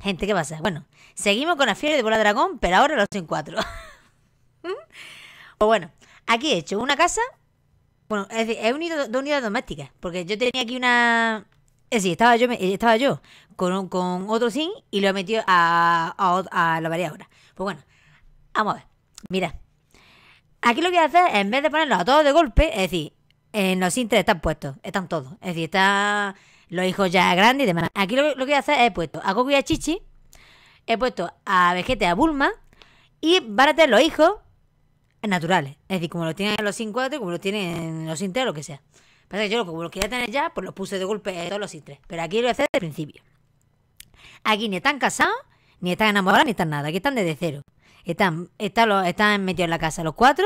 gente, ¿qué pasa? Bueno, seguimos con la fiebre de bola dragón, pero ahora los en cuatro. ¿Mm? pues bueno, aquí he hecho una casa. Bueno, es decir, he unido dos unidades domésticas. Porque yo tenía aquí una. Es decir, estaba yo, eh, estaba yo con, con otro zinc y lo he metido a, a, la variadora. Pues bueno, vamos a ver. Mira, aquí lo que voy a hacer, en vez de ponerlos a todos de golpe, es decir, en los sin están puestos, están todos. Es decir, está los hijos ya grandes y demás. Aquí lo, que voy a hacer es he puesto a Goku y a Chichi, he puesto a Vegeta a Bulma, y van a tener los hijos naturales. Es decir, como los tienen los sin cuatro, como los tienen los tres, lo que sea. Pasa que yo como los quería tener ya, pues los puse de golpe todos los sin tres. Pero aquí lo voy a hacer desde el principio. Aquí ni están casados, ni están enamorados, ni están nada. Aquí están desde cero. Están, están, están metidos en la casa los cuatro.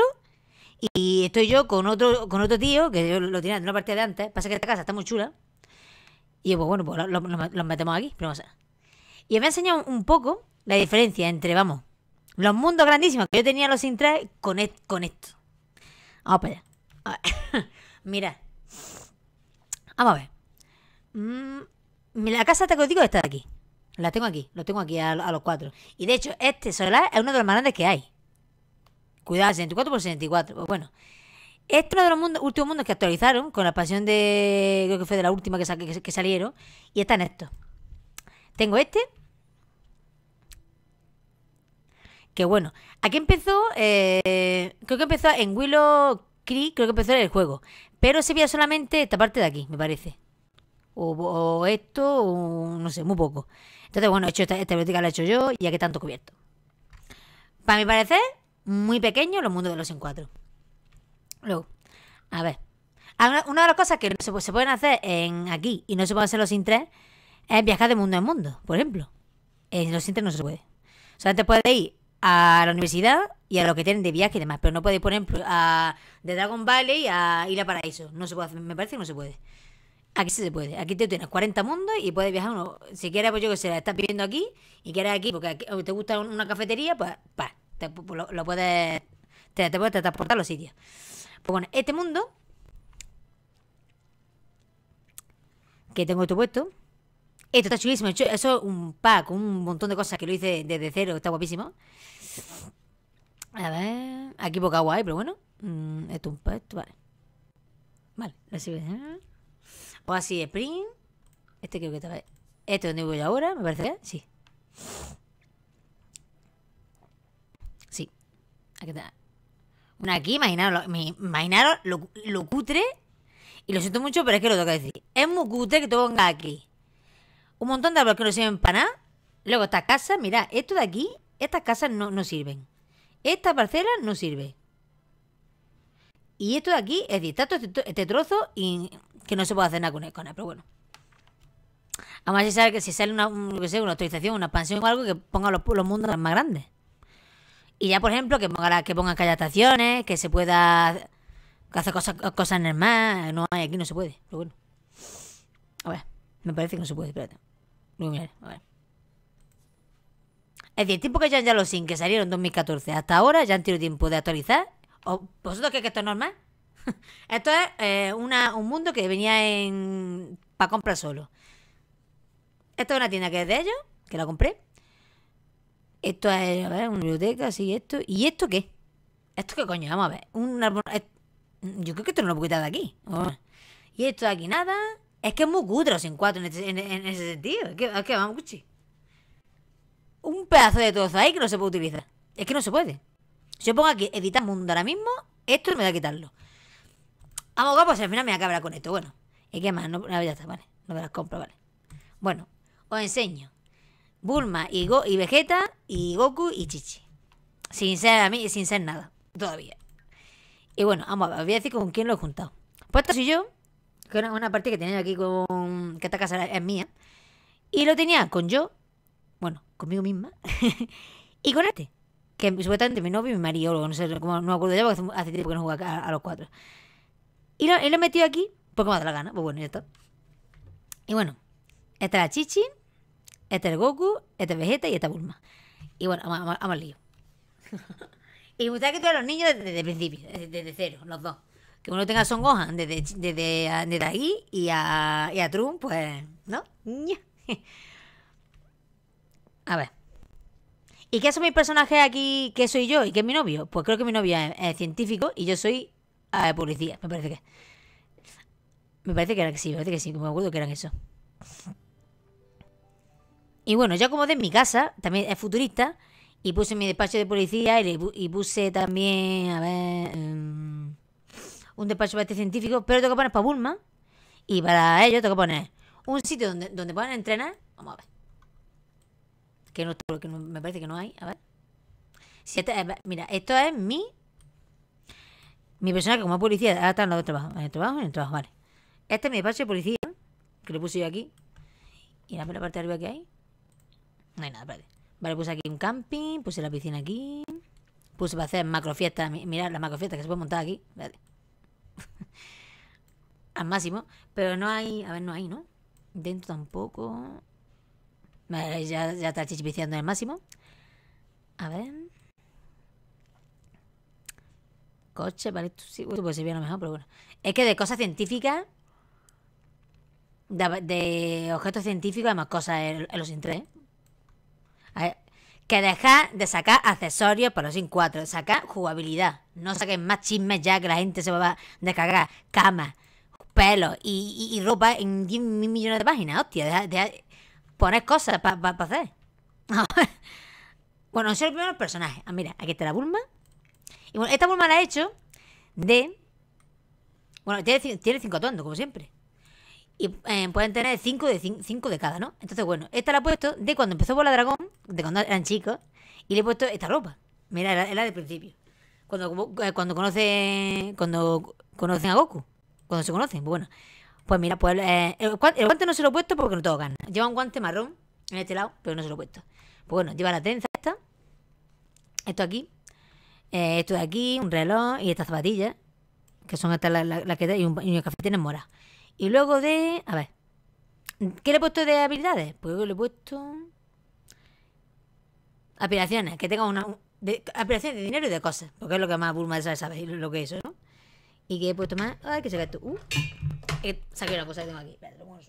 Y estoy yo con otro, con otro tío, que yo lo tenía en una partida de antes. Pasa que esta casa está muy chula. Y pues bueno, pues los metemos aquí, vamos Y me ha enseñado un poco la diferencia entre, vamos, los mundos grandísimos que yo tenía los intras con, e, con esto. Vamos para allá. A ver. Mira. Vamos a ver. Mm, la casa te digo está aquí. La tengo aquí, lo tengo aquí a, los cuatro. Y de hecho, este solar es uno de los más grandes que hay. Cuidado, 64 por 64. Pues bueno, esto es uno de los últimos mundos que actualizaron con la pasión de. Creo que fue de la última que, que, salieron. Y están estos. Tengo este. Que bueno. Aquí empezó. Eh, creo que empezó en Willow Creek. Creo que empezó en el juego. Pero se veía solamente esta parte de aquí, me parece. O, esto, no sé, muy poco. Entonces, bueno, hecho esta, biblioteca la he hecho yo. Y ya que tanto cubierto. Para mi parecer, muy pequeño los mundos de los en Luego, a ver. Una, de las cosas que se, pueden hacer en aquí y no se pueden hacer los tres es viajar de mundo en mundo, por ejemplo. En los tres no se puede. te puedes ir a la universidad y a lo que tienen de viaje y demás, pero no puedes ir, por ejemplo, a, de Dragon Valley a ir a Paraíso. No se puede hacer, me parece que no se puede. Aquí sí se puede. Aquí te tienes 40 mundos y puedes viajar uno. Si quieres, pues yo que sé, estás viviendo aquí y quieres aquí porque te gusta una cafetería, pues pa, te, pues lo, puedes. Te, te puedes transportar los sitios. Pues bueno, este mundo, que tengo esto puesto, esto está chulísimo. Eso es un pack, un montón de cosas que lo hice desde cero, está guapísimo. A ver, aquí poca guay, pero bueno. Mm, esto es un pack, vale. Vale, lo Pues así, sprint. Este creo que está. Este es donde voy ahora, me parece que sí. Sí. Aquí está una aquí imaginaros, imaginaros lo, cutre. Y lo siento mucho, pero es que lo tengo que decir. Es muy cutre que te pongas aquí un montón de árboles que no sirven para nada. Luego estas casas, mirad, esto de aquí, estas casas no, sirven. Esta parcela no sirve. Y esto de aquí, es decir, está este, este, trozo y que no se puede hacer nada con él, pero bueno. Además, si sale, si sale una, que sea, una actualización, una expansión o algo, que ponga los, los mundos más grandes. Y ya, por ejemplo, que pongan que pongan estaciones, que se pueda hacer cosas, cosas en el mar. No hay aquí, no se puede. Pero bueno. A ver, me parece que no se puede. Espérate. Es decir, el tiempo que ya, ya los sin que salieron en 2014 hasta ahora ya han tenido tiempo de actualizar. ¿O ¿Vosotros creéis que esto es normal? esto es eh, un mundo que venía en para comprar solo. Esto es una tienda que es de ellos, que la compré. Esto es, a ver, una biblioteca, sí, esto. ¿Y esto qué? ¿Esto qué coño? Vamos a ver. Un Yo creo que esto no lo puedo quitar de aquí. Y esto de aquí nada. Es que es muy cutro sin cuatro este, en, ese sentido. Es que, es que vamos, cuchi. Un pedazo de eso ahí que no se puede utilizar. Es que no se puede. Si yo pongo aquí editar mundo ahora mismo, esto me va a quitarlo. Vamos, vamos pues al final me acabará con esto. Bueno. Es qué más? No, ya está, vale. No me las compro, vale. Bueno, os enseño. Bulma y, y Vegeta y Goku y Chichi. Sin ser, a mí, sin ser nada. Todavía. Y bueno, vamos a ver, voy a decir con quién lo he juntado. Pues esto soy yo, que una, una partida que tenía aquí con. que esta casa es mía. Y lo tenía con yo, bueno, conmigo misma, y con este, que supuestamente mi novio y mi marido, no sé cómo, no me acuerdo ya, porque hace tiempo que no juega a, los cuatro. Y lo, he metido aquí porque me dado la gana, pues bueno, ya está. Y bueno, esta es la chichi, este el Goku, este Vegeta y es Bulma. Y bueno, vamos al lío. y me gustaría que todos los niños desde, el principio, desde, cero, los dos. Que uno tenga a Son Gohan desde, ahí y a, y a Trump, pues, ¿no? a ver. ¿Y qué son mis personajes aquí? ¿Qué soy yo? ¿Y qué es mi novio? Pues creo que mi novio es, científico y yo soy ah, policía, me parece que. Me parece que era que sí, me parece que sí, me acuerdo que eran eso. Y bueno, ya como de mi casa, también es futurista, y puse mi despacho de policía y, puse también, a ver, em, un despacho para este científico, pero tengo que poner para Bulma y para ello tengo que poner un sitio donde, donde puedan entrenar. Vamos a ver. Que no, me parece que no hay. A ver. Este, eh, mira, esto es mi. Mi personal como policía. Ahora está en los trabajo. En el trabajo, en el trabajo, vale. Este es mi despacho de policía. Que lo puse yo aquí. Y la parte de arriba que hay. No hay nada, vale Vale, puse aquí un camping, puse la piscina aquí. Puse para hacer macrofiestas. Mirad las macrofiestas que se puede montar aquí. Vale. Al máximo. Pero no hay. A ver, no hay, ¿no? Dentro tampoco. Vale, ya, ya está chichipiciando el máximo. A ver. Coche, vale, esto sí, puede a lo mejor, pero bueno. Es que de cosas científicas. De, objetos científicos, más cosas en, los intres. ¿eh? que dejar de sacar accesorios para los Sims 4, sacar jugabilidad. No saquen más chismes ya que la gente se va a descargar cama, pelos y, ropa en 10 mil millones de páginas, hostia. Deja, poner cosas para pa, hacer. bueno, soy el primer personaje. Ah, mira, aquí está la Bulma. Y bueno, esta Bulma la he hecho de... Bueno, tiene, tiene cinco tontos, como siempre y eh, pueden tener 5 de, cinco de cada, ¿no? Entonces, bueno, esta la he puesto de cuando empezó Bola Dragón, de cuando eran chicos, y le he puesto esta ropa. Mira, era, la del principio. Cuando, eh, cuando conoce cuando conocen a Goku, cuando se conocen, pues bueno. Pues mira, pues, eh, el, guante, no se lo he puesto porque no tengo ganas. Lleva un guante marrón en este lado, pero no se lo he puesto. Pues bueno, lleva la trenza esta, esto aquí, esto de aquí, un reloj y estas zapatillas, que son estas las la, que y, un, y mora. Y luego de... A ver. ¿Qué le he puesto de habilidades? Pues le he puesto... Aspiraciones, que tenga una... De, aspiraciones de dinero y de cosas. Porque es lo que más Bulma sabe, sabe lo que es eso, ¿no? Y que he puesto más... Ay, que se esto. Uh. he saqué una cosa que tengo aquí. lo bueno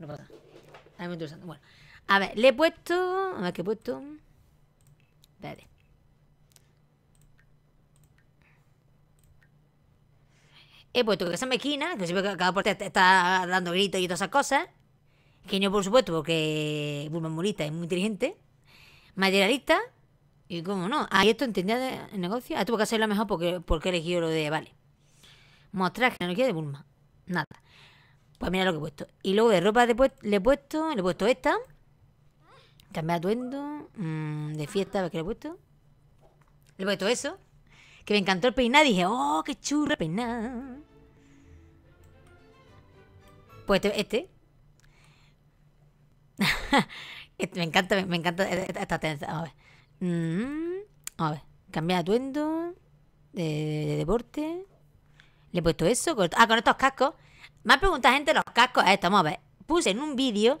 No pasa. me muy interesante. Bueno. A ver, le he puesto... A ver, ¿qué he puesto? Espérate. he eh, puesto que esa esquina, que cada parte está dando gritos y todas esas cosas. Que yo, por supuesto, porque Bulma es muy inteligente, materialista. Y cómo no, y esto entendía de negocio. Ah, tuvo que hacerlo mejor porque, porque elegido lo de vale. Mostrar quiero de Bulma. Nada. Pues mira lo que he puesto. Y luego de ropa le he puesto, le he puesto esta. Cambiar atuendo. Mm, de fiesta, a ver qué le he puesto. Le he puesto eso que me encantó el peinado. dije, oh, qué churra peinado. Pues este, este. este. me encanta, me encanta esta tendencia. a ver. Mm, a ver. Cambiar de atuendo. De, deporte. Le he puesto eso. ah, con estos cascos. Me ha preguntado gente los cascos. Esto, vamos a ver. Puse en un vídeo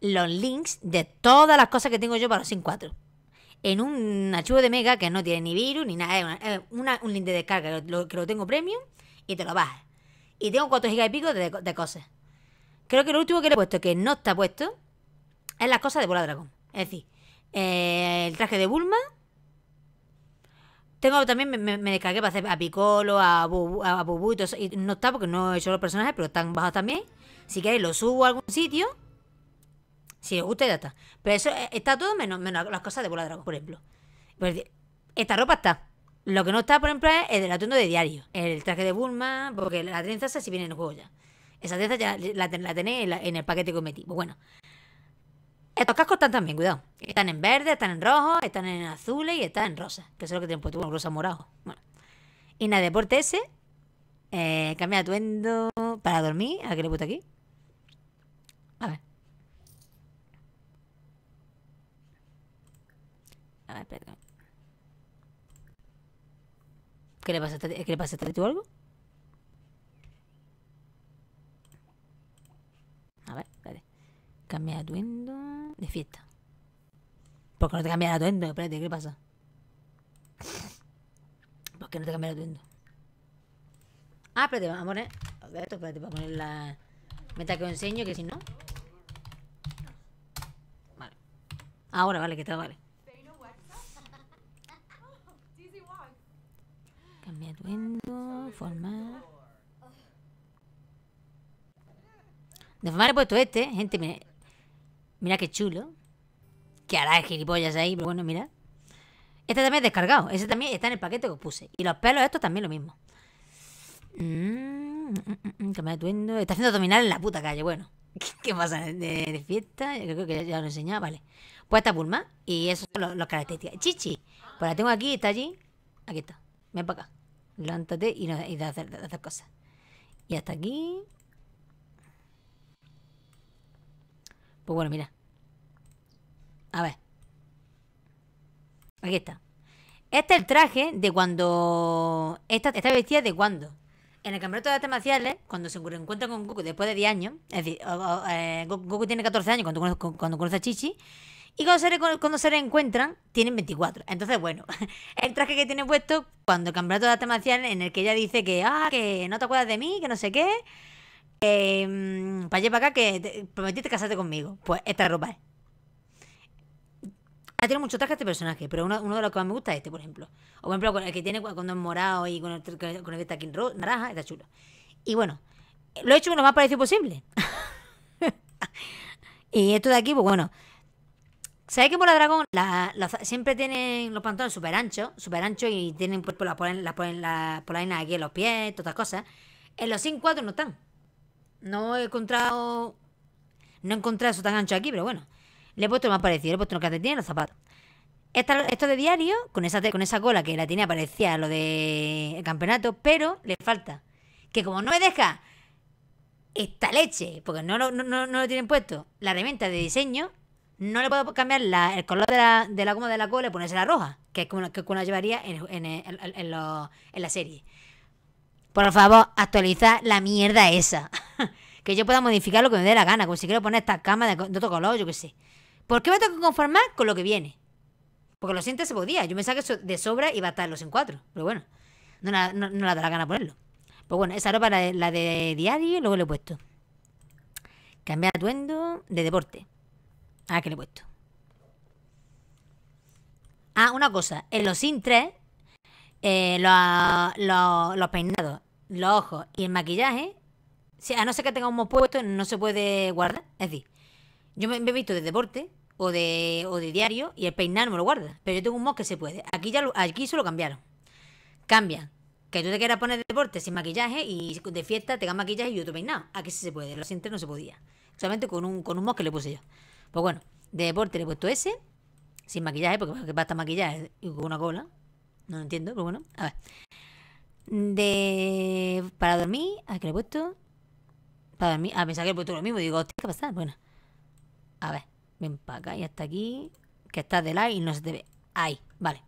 los links de todas las cosas que tengo yo para los sin cuatro en un archivo de mega que no tiene ni virus ni nada. un link de descarga que lo, tengo premium y te lo bajas. Y tengo 4 gigas y pico de, cosas. Creo que lo último que le he puesto que no está puesto es las cosas de Bola Dragón. Es decir, eh, el traje de Bulma. Tengo también, me, descargué para hacer a Piccolo, a, a Bubu y no está porque no he hecho los personajes, pero están bajos también. Si queréis, lo subo a algún sitio. Si os gusta, ya está. Pero eso eh, está todo menos, menos las cosas de bola de dragón, por ejemplo. Pues, esta ropa está. Lo que no está, por ejemplo, es el atuendo de diario. El traje de Bulma, porque la trenza esa sí viene en el juego ya. Esa trenza ya la, tenéis en, el paquete que os metí. Pues bueno. Estos cascos están también, cuidado. Están en verde, están en rojo, están en azules y están en rosa. Que es lo que tienen puesto. Bueno, rosa morado. Bueno. Y nada, deporte ese. Eh, cambia de atuendo para dormir. ¿A ver qué le puesto aquí? A ver. A ver, espérate ¿Qué le pasa? ¿Qué le pasa? tú algo? A ver, espérate. Cambia de atuendo. De fiesta. ¿Por qué no te cambias de atuendo? Espérate, ¿qué pasa? ¿Por qué no te cambias de atuendo? Ah, espérate, vamos a poner. Esto, espérate, a poner la meta que os enseño, que si no. Vale. Ahora, vale, que está, vale. cambiar atuendo, formar. De formar he puesto este, gente. Mira, mira qué chulo. Que hará el gilipollas ahí, pero bueno, mira. Este también es descargado. Ese también está en el paquete que os puse. Y los pelos estos también lo mismo. Mm, atuendo. Mm, mm, mm, está haciendo dominar en la puta calle, bueno. ¿Qué, pasa? ¿De, fiesta? Yo creo que ya, lo he enseñado, vale. Pues esta pulma y eso son los, características. Chichi, pues la tengo aquí, está allí. Aquí está. Ven para acá levántate y, no, y cosas. Y hasta aquí. Pues bueno, mira. A ver. Aquí está. Este es el traje de cuando... Esta, esta vestida de cuando. En el campeonato de artes marciales, cuando se encuentra con Goku después de 10 años, es decir, eh, Goku tiene 14 años cuando, cuando conoce a Chichi, y cuando se, cuando reencuentran, tienen 24. Entonces, bueno, el traje que tiene puesto cuando el campeonato de la en el que ella dice que, ah, que no te acuerdas de mí, que no sé qué, que em, para para acá, que prometiste casarte conmigo. Pues esta ropa es. Ha ah, tenido muchos trajes este personaje, pero uno, de los que más me gusta es este, por ejemplo. O por ejemplo, el que tiene cuando es morado y con el, con el, naranja, está chulo. Y bueno, lo he hecho lo más parecido posible. y esto de aquí, pues bueno, ¿Sabéis que por la dragón siempre tienen los pantalones súper anchos, súper anchos y tienen pues, la, la, la, aquí en los pies, todas cosas? En los sin 4 no están. No he encontrado. No he encontrado eso tan ancho aquí, pero bueno. Le he puesto lo más parecido, le he puesto lo que antes tiene los zapatos. esto de diario, con esa, con esa cola que la tenía parecía lo de campeonato, pero le falta. Que como no me deja esta leche, porque no, no lo tienen puesto, la herramienta de diseño, no le puedo cambiar el color de la, goma de la cola y ponerse la roja, que es como, que, la llevaría en, la serie. Por favor, actualiza la mierda esa. que yo pueda modificar lo que me dé la gana, como si quiero poner esta cama de, otro color, yo qué sé. ¿Por qué me tengo que conformar con lo que viene? Porque lo siento se podía. Yo me saqué de sobra y a estar los en cuatro. Pero bueno, no, la, da la gana ponerlo. Pues bueno, esa ropa la la de diario, luego le he puesto. Cambiar atuendo de deporte. Ah, que le he puesto. Ah, una cosa. En los sin 3, eh, los, peinados, los ojos y el maquillaje, a no ser que tenga un tengamos puesto, no se puede guardar. Es decir, yo me, he visto de deporte o de, diario y el peinado no me lo guarda. Pero yo tengo un mod que se puede. Aquí ya aquí se lo cambiaron. Cambia. Que tú te quieras poner deporte sin maquillaje y de fiesta tengas maquillaje y otro peinado. Aquí sí se puede. En Los sin no se podía. Solamente con un, con un que le puse yo. Pues bueno, de deporte le he puesto ese, sin maquillaje, porque basta maquillaje eh, y con una cola. No lo entiendo, pero bueno, a ver. De. Para dormir, ¿a qué le he puesto? Para dormir, a ah, pensar que le he puesto lo mismo. Digo, hostia, ¿qué pasa? Bueno, a ver, ven para acá y hasta aquí. Que está de like y no se te ve. Ahí, vale.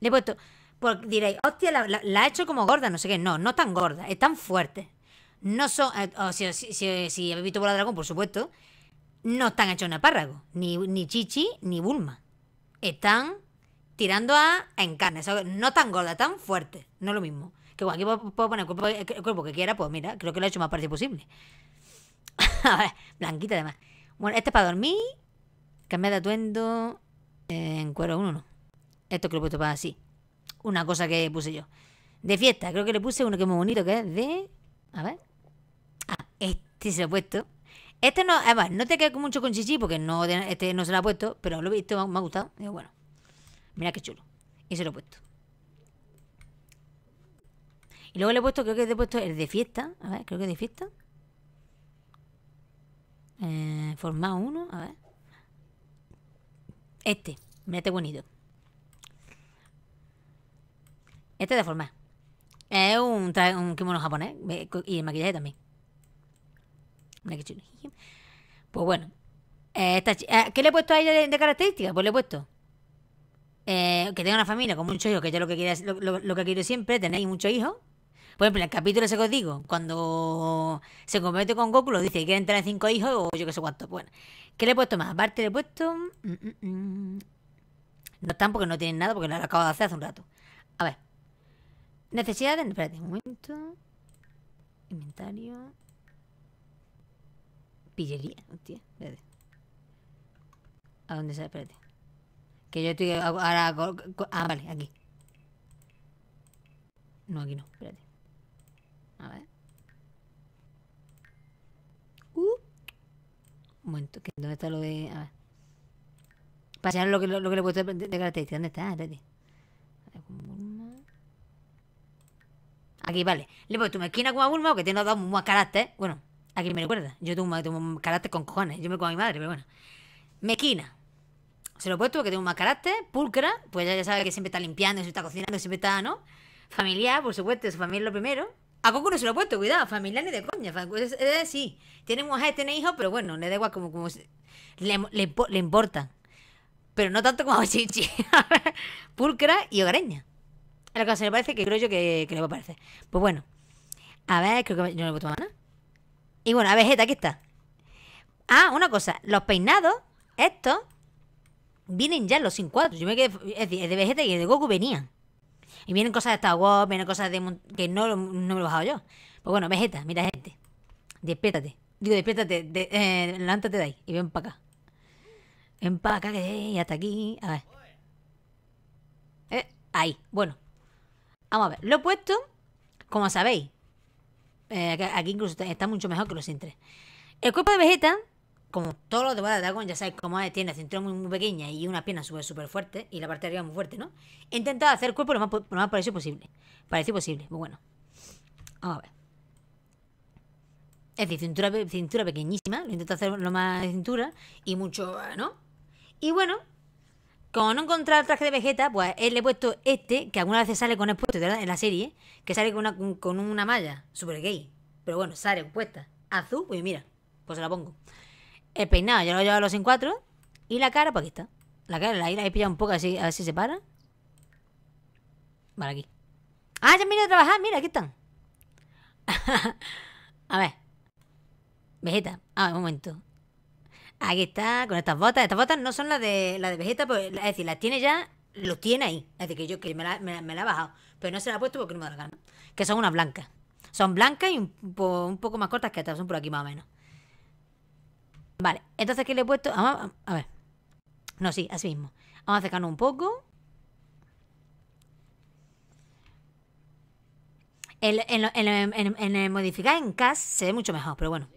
Le he puesto. pues diréis, hostia, la, la, ha hecho como gorda, no sé qué. No, no tan gorda, es tan fuerte. No son. Eh, si, habéis visto Bola Dragón, por supuesto no están hechos en apárrago. ni, ni Chichi ni Bulma. Están tirando a en carne, no tan gorda, tan fuerte, no lo mismo. Que bueno, aquí puedo, poner el cuerpo, que quiera, pues mira, creo que lo he hecho más parecido posible. a ver, blanquita además. Bueno, este es para dormir, cambiar de atuendo eh, en cuero uno, no. Esto que lo he puesto para así. Una cosa que puse yo. De fiesta, creo que le puse uno que es muy bonito, que es de... A ver. Ah, este se lo he puesto. Este no, además, ah, no te queda mucho con chichi porque no, este no se lo ha puesto, pero lo he visto, me ha, gustado. Digo, bueno, mira qué chulo. Y se lo he puesto. Y luego le he puesto, creo que le he puesto el de fiesta. A ver, creo que es de fiesta. Eh, Forma uno a ver. Este, mira este bonito. Este de forma. Es un, un kimono japonés y el maquillaje también. Pues bueno. Eh, eh, ¿Qué le he puesto ahí de, características? Pues le he puesto eh, que tenga una familia con muchos hijos, que yo lo que quiero, lo, lo, que quiero siempre, tenéis muchos hijos. Por ejemplo, en el capítulo ese que os digo, cuando se convierte con Goku, lo dice que quieren tener cinco hijos o yo que sé cuánto. Bueno, ¿qué le he puesto más? Aparte le he puesto... Mm, mm, mm. No están porque no tienen nada, porque lo acabo de hacer hace un rato. A ver. Necesidades... Espérate un momento. Inventario... Pillería, hostia. Espérate. ¿A dónde sale? Espérate. Que yo estoy ahora... Ah, vale, aquí. No, aquí no, espérate. A ver. Uh. Un momento, ¿dónde está lo de...? A ver. Para lo que, lo, que le he puesto de, de, característica. ¿Dónde está? Espérate. Aquí, vale. Le he puesto una esquina como a Bulma, que tiene dos más caracteres, Bueno, ¿A me recuerda? Yo tengo, un carácter con cojones. Yo me a mi madre, pero bueno. Mequina. Se lo he puesto porque tengo un carácter. Pulcra, pues ya, sabe que siempre está limpiando, siempre está cocinando, siempre está, ¿no? Familiar, por supuesto, su familia es lo primero. A Coco no se lo he puesto, cuidado, familiar ni de coña. Pues, sí, tiene mujer, tiene hijos, pero bueno, le da igual como, como le, le, Pero no tanto como a Chichi. Pulcra y hogareña. A lo que se me parece que creo yo que, le va a parecer. Pues bueno. A ver, creo que yo no le he puesto nada. Y bueno, a Vegeta, aquí está. Ah, una cosa, los peinados, estos, vienen ya los sin cuadros. Yo me quedé, es decir, es de Vegeta y de Goku venían. Y vienen cosas de Star Wars, vienen cosas de, que no, no me lo he bajado yo. Pues bueno, Vegeta, mira gente. Despiértate. Digo, despiértate, eh, levántate de ahí y ven para acá. Ven para acá que eh, hasta aquí. A ver. Eh, ahí, bueno. Vamos a ver, lo he puesto, como sabéis, eh, aquí incluso está, mucho mejor que los cintres. El cuerpo de Vegeta, como todos los de Dragon, ya sabéis cómo es, tiene la cintura muy, pequeña y una pierna súper, súper fuerte y la parte de arriba muy fuerte, ¿no? He intentado hacer el cuerpo lo más, parecido posible. Parecido posible, muy bueno. Vamos a ver. Es decir, cintura, cintura pequeñísima, lo intento hacer lo más de cintura y mucho, ¿no? Y bueno, como no encontrado el traje de Vegeta, pues él le he puesto este, que algunas veces sale con puesto en la serie, que sale con una, con una malla, super gay. Pero bueno, sale puesta. Azul, pues mira, pues se la pongo. El peinado ya lo llevado a los en cuatro. Y la cara, pues aquí está. La cara, ahí la he pillado un poco, así, a ver si se para. Vale, aquí. Ah, ya han venido a trabajar, mira, aquí están. a ver. Vegeta, a ver, un momento. Aquí está, con estas botas. Estas botas no son las de, las de Vegeta, pues, es decir, las tiene ya, lo tiene ahí. Es decir, que yo me la, me, he bajado. Pero no se la he puesto porque no me da la gana. Que son unas blancas. Son blancas y un, poco más cortas que estas, son por aquí más o menos. Vale, entonces, aquí le he puesto? a ver. No, sí, así mismo. Vamos a acercarnos un poco. en, el modificar en CAS se ve mucho mejor, pero bueno.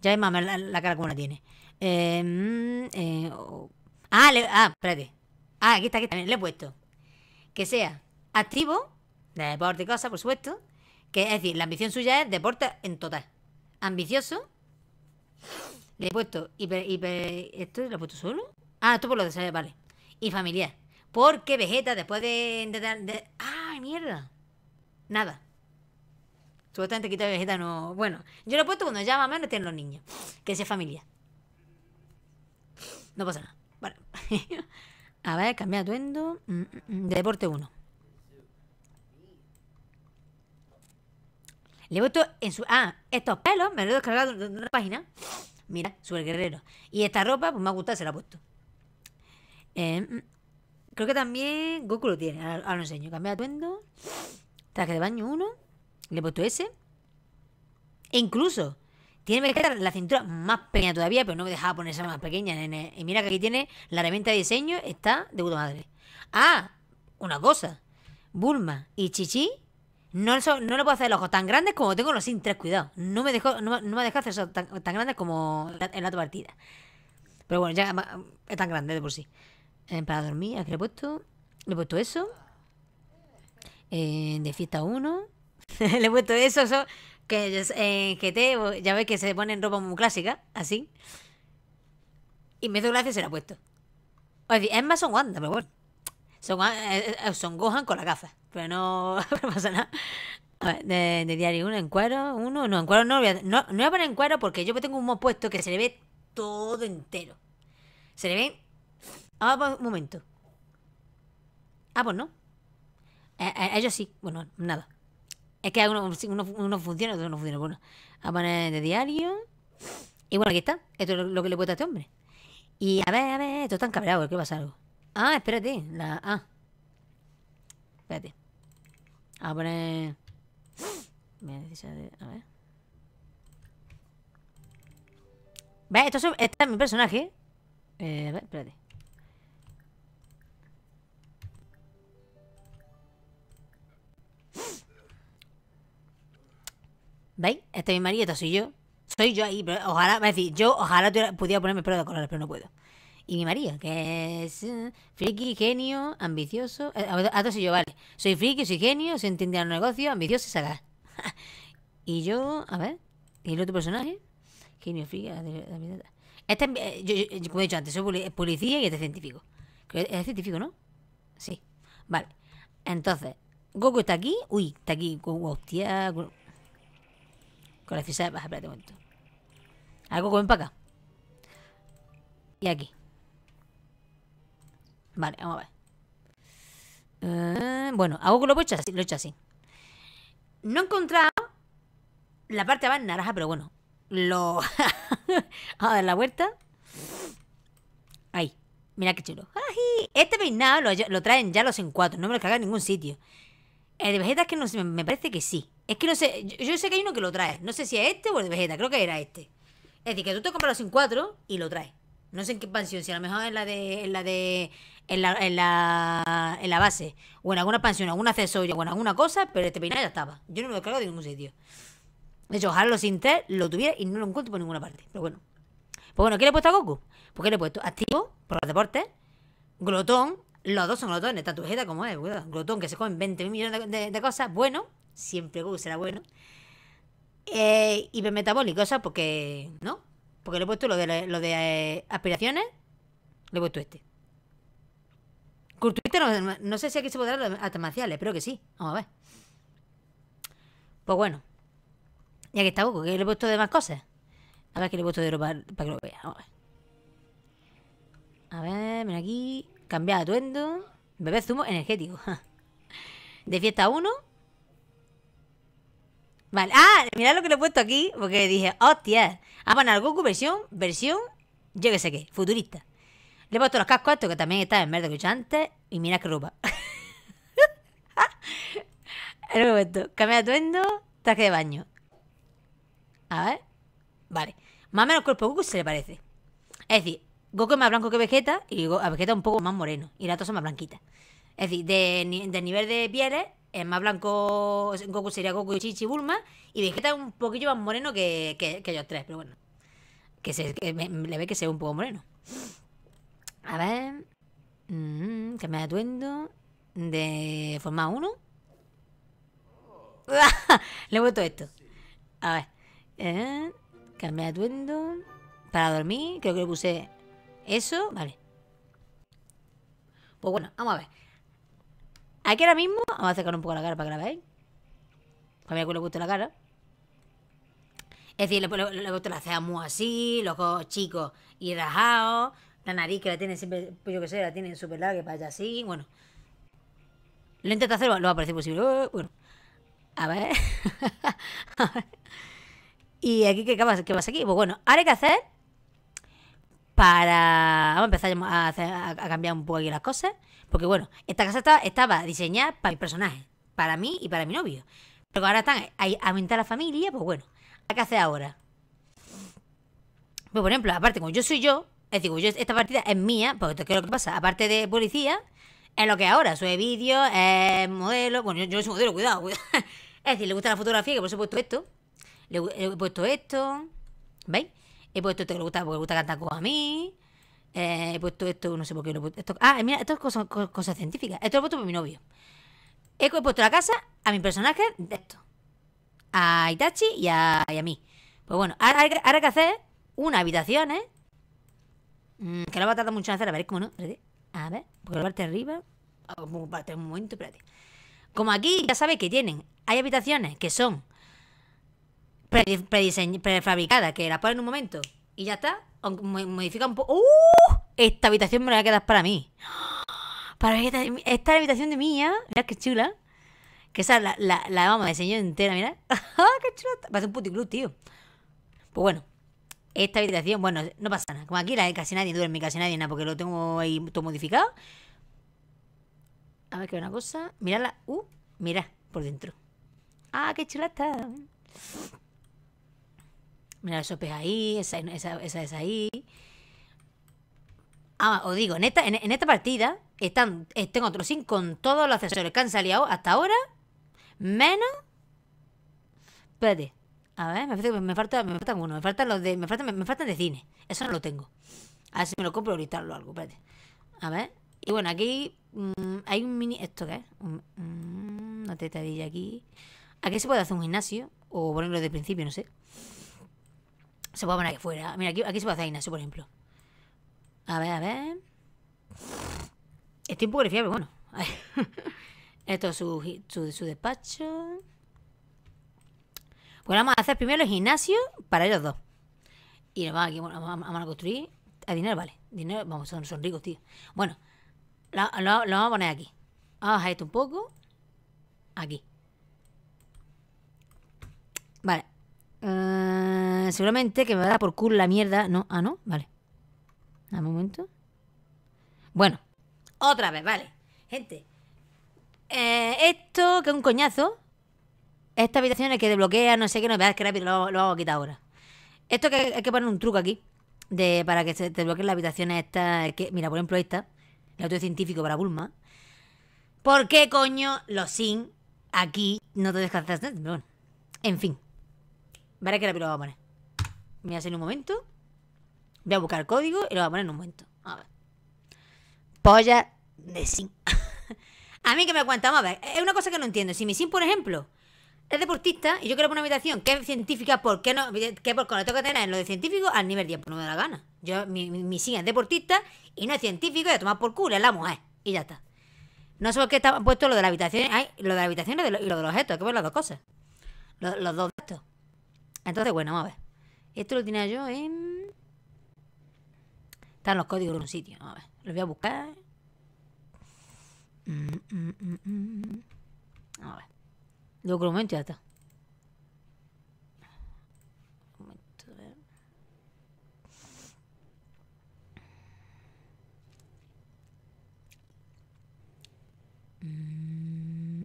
Ya ves más la, la cara como la tiene. Eh, mm, eh, ah, ah, espérate. Ah, aquí está, aquí está. Le he puesto. Que sea activo, de deporte y cosas, por supuesto. Que es decir, la ambición suya es deporte en total. Ambicioso. Le he puesto hiper, ¿Esto lo he puesto solo? Ah, esto por lo de vale. Y familiar. Porque Vegeta, después de. de, ¡Ah, mierda! Nada. Supuestamente quita Vegeta no. Bueno, yo lo he puesto cuando ya más o menos tienen los niños. Que sea familia. No pasa nada. Bueno. a ver, cambiar atuendo. De mm, mm, mm, deporte 1. Le he puesto en su. Ah, estos pelos me los he descargado de una página. Mira, super guerrero. Y esta ropa, pues me ha gustado, se la he puesto. Eh, creo que también Goku lo tiene. Ahora, lo enseño. Cambiar atuendo. Traje de baño 1. Le he puesto ese. E incluso tiene que la cintura más pequeña todavía, pero no me dejaba ponerse más pequeña, Y mira que aquí tiene la herramienta de diseño, está de puta madre. Ah, una cosa. Bulma y Chichi no, no le puedo hacer los ojos tan grandes como tengo los sin tres, cuidado. No me dejó, no, hacer esos tan, grandes como en la otra partida. Pero bueno, ya es tan grande de por sí. Eh, para dormir, aquí le he puesto. Le he puesto eso. Eh, de fiesta 1. le he puesto eso. eso que en GT ya ves que se ponen ropa muy clásica, así. Y me hizo gracia se la ha puesto. es más son Wanda, pero bueno. Son, eh, eh, eh, son Gohan con la gafa, pero no, pasa nada. de, diario, uno en cuero, uno, no, en cuero no, no, no voy a poner en cuero porque yo tengo un mod puesto que se le ve todo entero. Se le ve Ah, pues, un momento. Ah, pues no. ellos sí. Bueno, nada. Es que uno, uno, uno funciona, otro no funciona. Bueno, a poner de diario. Y bueno, aquí está. Esto es lo, que le cuesta a este hombre. Y a ver, a ver, esto está encabreado, que pasa algo. Ah, espérate. La ah Espérate. A poner. A ver. ¿Ves? Esto es, este es mi personaje. Eh, a ver, espérate. ¿Veis? esta es mi marido, esta soy yo. Soy yo ahí, pero ojalá, me decís, yo ojalá pudiera ponerme pelo de colores, pero no puedo. Y mi marido, que es eh, friki, genio, ambicioso. Eh, esto soy yo, vale. Soy friki, soy genio, se entender un negocio, ambicioso y sagaz. y yo, a ver, ¿y el otro personaje? Genio, friki, este, yo, como he dicho antes, soy policía y este científico. Creo, es científico, ¿no? Sí. Vale. Entonces, Goku está aquí. Uy, está aquí. Hostia. Con la ficha... Baja, un momento. Algo comen para acá. Y aquí. Vale, vamos a ver. Eh, bueno, hago que lo he hecho así. Lo he hecho así. No he encontrado la parte de abajo naranja, pero bueno. Lo... a dar la vuelta. Ahí. Mira qué chulo. Este peinado lo, traen ya los en cuatro. No me lo cagan en ningún sitio. El eh, de Vegeta es que no me parece que sí. Es que no sé, yo, sé que hay uno que lo trae. No sé si es este o el de Vegeta, creo que era este. Es decir, que tú te compras los sin cuatro y lo traes. No sé en qué expansión, si a lo mejor es la de. En la de. En la, en la, base. O en alguna expansión, algún accesorio, o en alguna cosa, pero este peinado ya estaba. Yo no me lo cargo de ningún sitio. De hecho, ojalá los sin lo tuviera y no lo encuentro por ninguna parte. Pero bueno. Pues bueno, ¿qué le he puesto a Goku? Pues ¿qué le he puesto? Activo, por los deportes. Glotón, los dos son glotones, tanto Vegeta como es, weón. Glotón que se comen 20.000 millones de, cosas, bueno, siempre será bueno. Eh, hipermetabólico, o sea, porque. ¿No? Porque le he puesto lo de, lo de eh, aspiraciones, le he puesto este. Culturista, no, no, sé si aquí se podrá los artes marciales, pero que sí. Vamos a ver. Pues bueno. Y aquí está poco, que le he puesto de más cosas. A ver qué le he puesto de robar para que lo vea. a ver. A ver, mira aquí. Cambiar atuendo. bebé zumo energético. De fiesta 1. Vale. Ah, mirad lo que le he puesto aquí. Porque dije, hostia. Ah, Goku versión, versión, yo que sé qué, futurista. Le he puesto los cascos esto que también estaba en verde que antes. Y mira qué ropa. el momento. Cambia atuendo, traje de baño. A ver. Vale. Más o menos el cuerpo Goku se le parece. Es decir, Goku es más blanco que Vegeta y Vegeta es Vegeta un poco más moreno. Y la es más blanquita. Es decir, de, nivel de pieles, es más blanco Goku sería Goku y Chichi Bulma. Y Vegeta es un poquillo más moreno que, ellos tres, pero bueno. Que, le ve que sea un poco moreno. A ver. Cambiar mm, que atuendo. De forma 1. le he vuelto esto. A ver. Eh, de atuendo. Para dormir, creo que le puse eso, vale. Pues bueno, vamos a ver. Aquí ahora mismo, vamos a acercar un poco la cara para que la veáis. Para ver que le gusta la cara. Es decir, le, gusta la ceja muy así, los ojos chicos y rajados, la nariz que la tiene siempre, pues yo qué sé, la tiene súper larga Que vaya así, bueno. Lo intento hacer, lo va a parecer posible. Eh, eh, bueno, a ver. ¿Y aquí qué, qué pasa aquí? Pues bueno, ahora hay que hacer para. a empezar a, cambiar un poco aquí las cosas. Porque bueno, esta casa estaba, diseñada para mi personaje, para mí y para mi novio. Pero ahora están ahí aumentar la familia, pues bueno, ¿qué hace ahora? Pues por ejemplo, aparte, como yo soy yo, es decir, yo, esta partida es mía, porque ¿qué es lo que pasa? Aparte de policía, es lo que ahora, sube vídeos, es modelo, bueno, yo, yo, soy modelo, cuidado, cuidado. Es decir, le gusta la fotografía, que por eso he puesto esto, le, he puesto esto, ¿veis? he eh, puesto esto que le gusta, porque le gusta cantar como a mí. he eh, puesto esto, no sé por qué lo he puesto. Esto, ah, mira, esto es cosa, científicas científica. Esto lo he puesto por mi novio. He puesto la casa a mi personaje de esto. A Itachi y a, mí. Pues bueno, ahora, hay que hacer una habitación, ¿eh? Mm, que no va a tardar mucho en hacer. A ver, ¿cómo no? A ver, por la parte de arriba. Parte ah, un momento, espérate. Como aquí ya sabéis que tienen, hay habitaciones que son prefabricada, que la pones en un momento y ya está. Modifica un poco. ¡Uh! Esta habitación me la voy a quedar para mí. Para esta, esta habitación de mía. Mira que chula. Que esa la, vamos a diseñar entera, mira. Ah, ¡Qué chula! ser un puticlub, tío. Pues bueno. Esta habitación, bueno, no pasa nada. Como aquí la casi nadie duerme, casi nadie nada, porque lo tengo ahí todo modificado. A ver qué una cosa. Mirala. Uh, mira, por dentro. Ah, qué chula está. Mira, eso es ahí, esa, esa, esa es ahí. Ah, os digo, en esta, en, esta partida están, tengo otro sin con todos los accesorios que han salido hasta ahora. Menos. Espérate. A ver, me, me, falta, me faltan uno. Me faltan los de. Me faltan, me, faltan de cine. Eso no lo tengo. A ver si me lo compro ahorita o algo. Espérate. A ver. Y bueno, aquí mm, hay un mini. ¿Esto qué es? Mm, una tetadilla aquí. Aquí se puede hacer un gimnasio. O ponerlo de principio, no sé. Se puede poner aquí fuera. Mira, aquí, aquí se puede hacer gimnasio, por ejemplo. A ver, a ver. Estoy un poco de pero bueno. Esto es su, su, su, despacho. Pues vamos a hacer primero el gimnasio para ellos dos. Y vamos, aquí, vamos, a, vamos a construir. A dinero, vale. Dinero, vamos, son, ricos, tío. Bueno, lo, vamos a poner aquí. Vamos a bajar esto un poco. Aquí. Vale, Ah, seguramente que me va a dar por culo la mierda. No, ah, no, vale. A un momento. Bueno, otra vez, vale. Gente, eh, esto que es un coñazo. Esta habitación es que desbloquea, no sé qué, no veas que rápido lo, lo hago quitar ahora. Esto que hay que poner un truco aquí. De, para que se desbloqueen las habitaciones Que, mira, por ejemplo, esta. El auto científico para Bulma. ¿Por qué coño los sin aquí no te descansas? Bueno, en fin veré que rápido lo voy a poner. Voy a hacer un momento. Voy a buscar código y lo voy a poner en un momento. A ver. Polla de sim. a mí que me vamos a ver. Es una cosa que no entiendo. Si mi sim, por ejemplo, es deportista y yo quiero poner una habitación que es científica, ¿por qué no? ¿Qué por tengo que tener en lo de científico al nivel 10? Pues no me da la gana. Yo, mi, mi sim es deportista y no es científico y a tomar por culo, es la mujer. Y ya está. No sé por qué está puesto lo de la habitación. Ay, lo de la habitación y lo de, los objetos. Hay que ver las dos cosas. los dos de entonces, bueno, vamos a ver. Esto lo tenía yo en... Están los códigos en un sitio. Vamos a ver. Los voy a buscar. Mm, mm, mm, mm, mm. a ver. momento ya está. Un momento, a ver. Mm,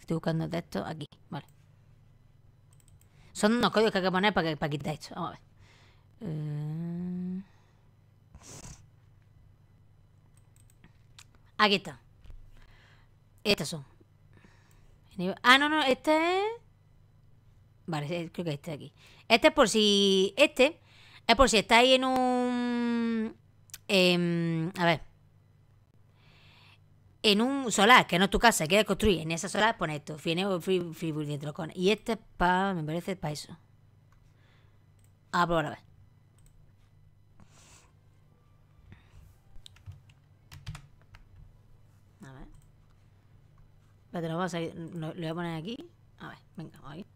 Estoy buscando texto aquí. Vale. Son unos códigos que hay que poner para, que, quitar esto. Vamos a ver. Eh, aquí está. Estas son. Ah, no, no, este es... Vale, creo que este de aquí. Este es por si... Este es por si estáis en un... Em, a ver en un solar, que no es tu casa, que quieres construir, en esa solar pones esto, Fieneo free, free con. Y este es para, me parece, para eso. A probar a ver. A ver. Espérate, lo, vamos a, lo voy a poner aquí. A ver, venga, vamos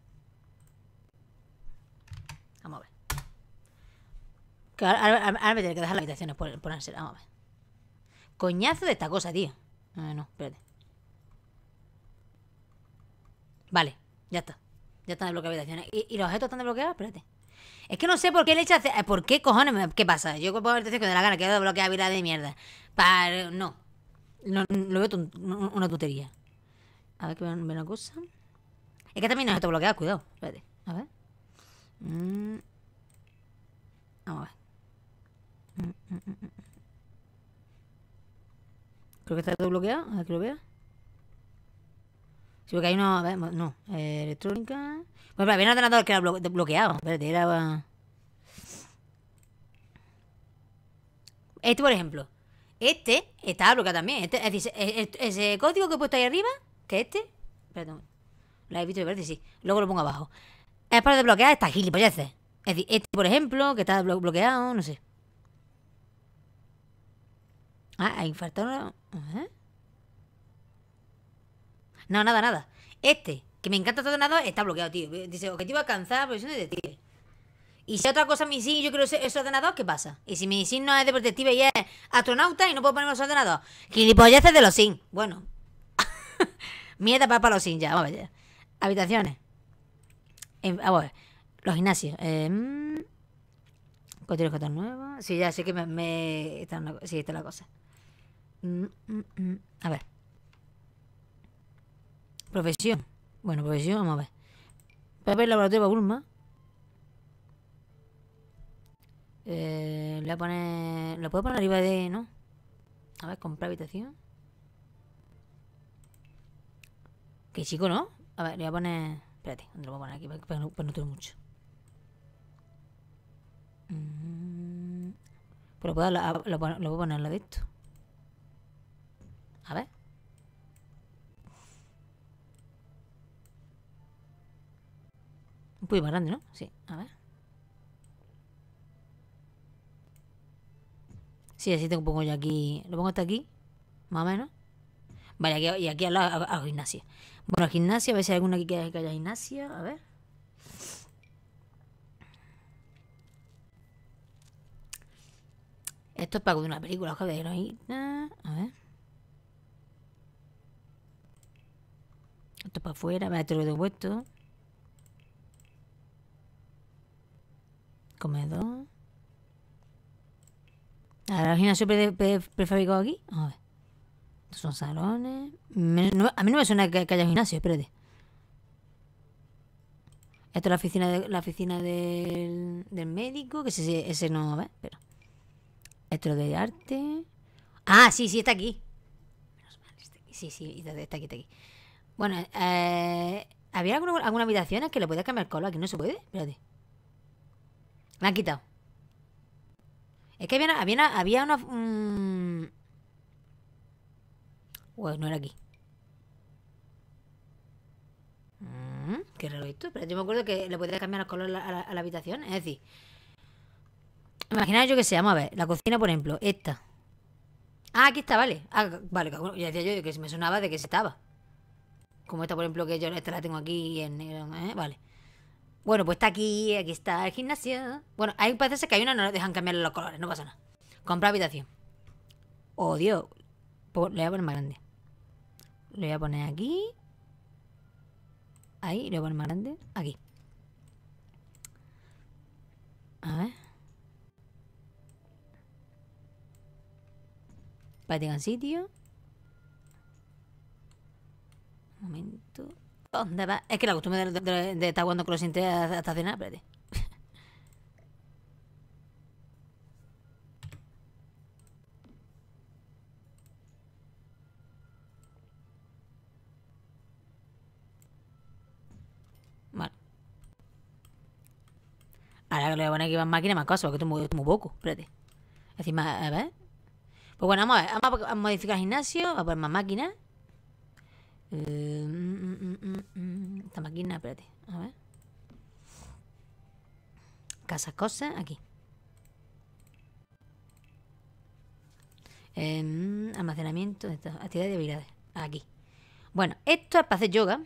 Vamos a ver. Que ahora, me tiene que dejar las habitaciones por, por Vamos a ver. Coñazo de esta cosa, tío. No, ah, no, espérate. Vale, ya está. Ya están desbloqueadas habitaciones. ¿Y, los objetos están desbloqueados? Espérate. Es que no sé por qué le echas... ¿Por qué cojones? ¿Qué pasa? Yo puedo haberte que de la gana, quiero desbloquear vida de mierda. Para... No. no lo veo una tutería. A ver, que ven una cosa. Es que también no está bloqueado, cuidado. Espérate, a ver. Mm. Vamos a ver. Mm, mm, Creo que está todo bloqueado. A ver que lo vea. Sí, porque hay una A ver, no. Eh, electrónica. Bueno, había un ordenador que era bloqueado. Espérate, era. Este, por ejemplo. Este estaba bloqueado también. Este, es decir, e-, e-, ese código que he puesto ahí arriba, que este. Perdón. Lo he visto, me sí. Luego lo pongo abajo. Es para desbloquear esta gilipollas Es decir, este, por ejemplo, que está bloqueado, no sé. Ah, infartado. ¿Eh? No, nada, nada. Este, que me encanta todo nada, está bloqueado, tío. Dice, objetivo alcanzar, de detective. Y si otra cosa mi sí, yo quiero ser ese ordenador, ¿qué pasa? Y si mi sin no es de detective y es astronauta y no puedo ponerme ese ordenador. Gilipolleces de los sin. Bueno. Mierda para, los sin ya, vamos a Habitaciones. Ah, los gimnasios. Eh, que están nuevos. Sí, ya sé que me, sí, esta la cosa. Mm, mm, mm. A ver. Profesión. Bueno, profesión, vamos a ver. Papel laboratorio para eh, Le voy a poner... Lo puedo poner arriba de. ¿No? A ver, comprar habitación. Que chico, ¿no? A ver, le voy a poner. Espérate, ¿dónde lo voy a poner aquí? Para, pues, pues, pues no, para tener mucho. Pero puedo, lo, lo, voy a poner en de esto. A ver. Un poquito más grande, ¿no? Sí, a ver. Sí, así te pongo yo aquí. Lo pongo hasta aquí, más o menos. Vale, aquí, y aquí a la gimnasia. Bueno, a gimnasia, a ver si hay alguna que quiera que haya gimnasia. A ver. Esto es para una película, joder. Ah, a ver. Esto para afuera, Esto lo vuelto. Comedor. Ahora el gimnasio prefabricado aquí. A ver. Estos son salones. a mí no me suena que, haya gimnasio, espérate. Esto es la oficina, la oficina del, del médico, que ese, ese no, a ver, pero. Esto es de arte. Ah, sí, sí, está aquí. Menos mal, está aquí. Sí, sí, está aquí, está aquí. Bueno, eh, ¿había alguna, alguna habitación en que le podía cambiar el color? Aquí no se puede. Espérate. Me han quitado. Es que había una... Había Había mm, no era aquí. Mm, qué raro esto. Pero yo me acuerdo que le podías cambiar el color a la, habitación. Es decir... Imagina yo que se llama, a ver, la cocina, por ejemplo, esta. Ah, aquí está, vale. Ah, vale, ya decía yo que se me sonaba de que se estaba. Como esta, por ejemplo, que yo esta la tengo aquí en negro, ¿eh? Vale. Bueno, pues está aquí, aquí está el gimnasio. Bueno, hay parece que hay una no nos dejan cambiar los colores, no pasa nada. Comprar habitación. Oh, Dios. Pues le voy a poner más grande. Le voy a poner aquí. Ahí, le voy a poner más grande. Aquí. A ver. Para que tengan sitio. Un momento. ¿Dónde va? Es que la costumbre de, estar cuando con los intérpretes hasta cenar, espérate. Vale. Ahora que le voy a poner aquí más máquinas, más cosas, porque esto es muy, muy poco. Espérate. más, a ver. Pues bueno, vamos a ver. Vamos a, modificar el gimnasio, vamos a poner más máquinas. Eh, mm, mm, mm, esta máquina, espérate. A ver. Casas cosas, aquí. Eh, almacenamiento, esto, actividades de habilidades. Aquí. Bueno, esto es para hacer yoga.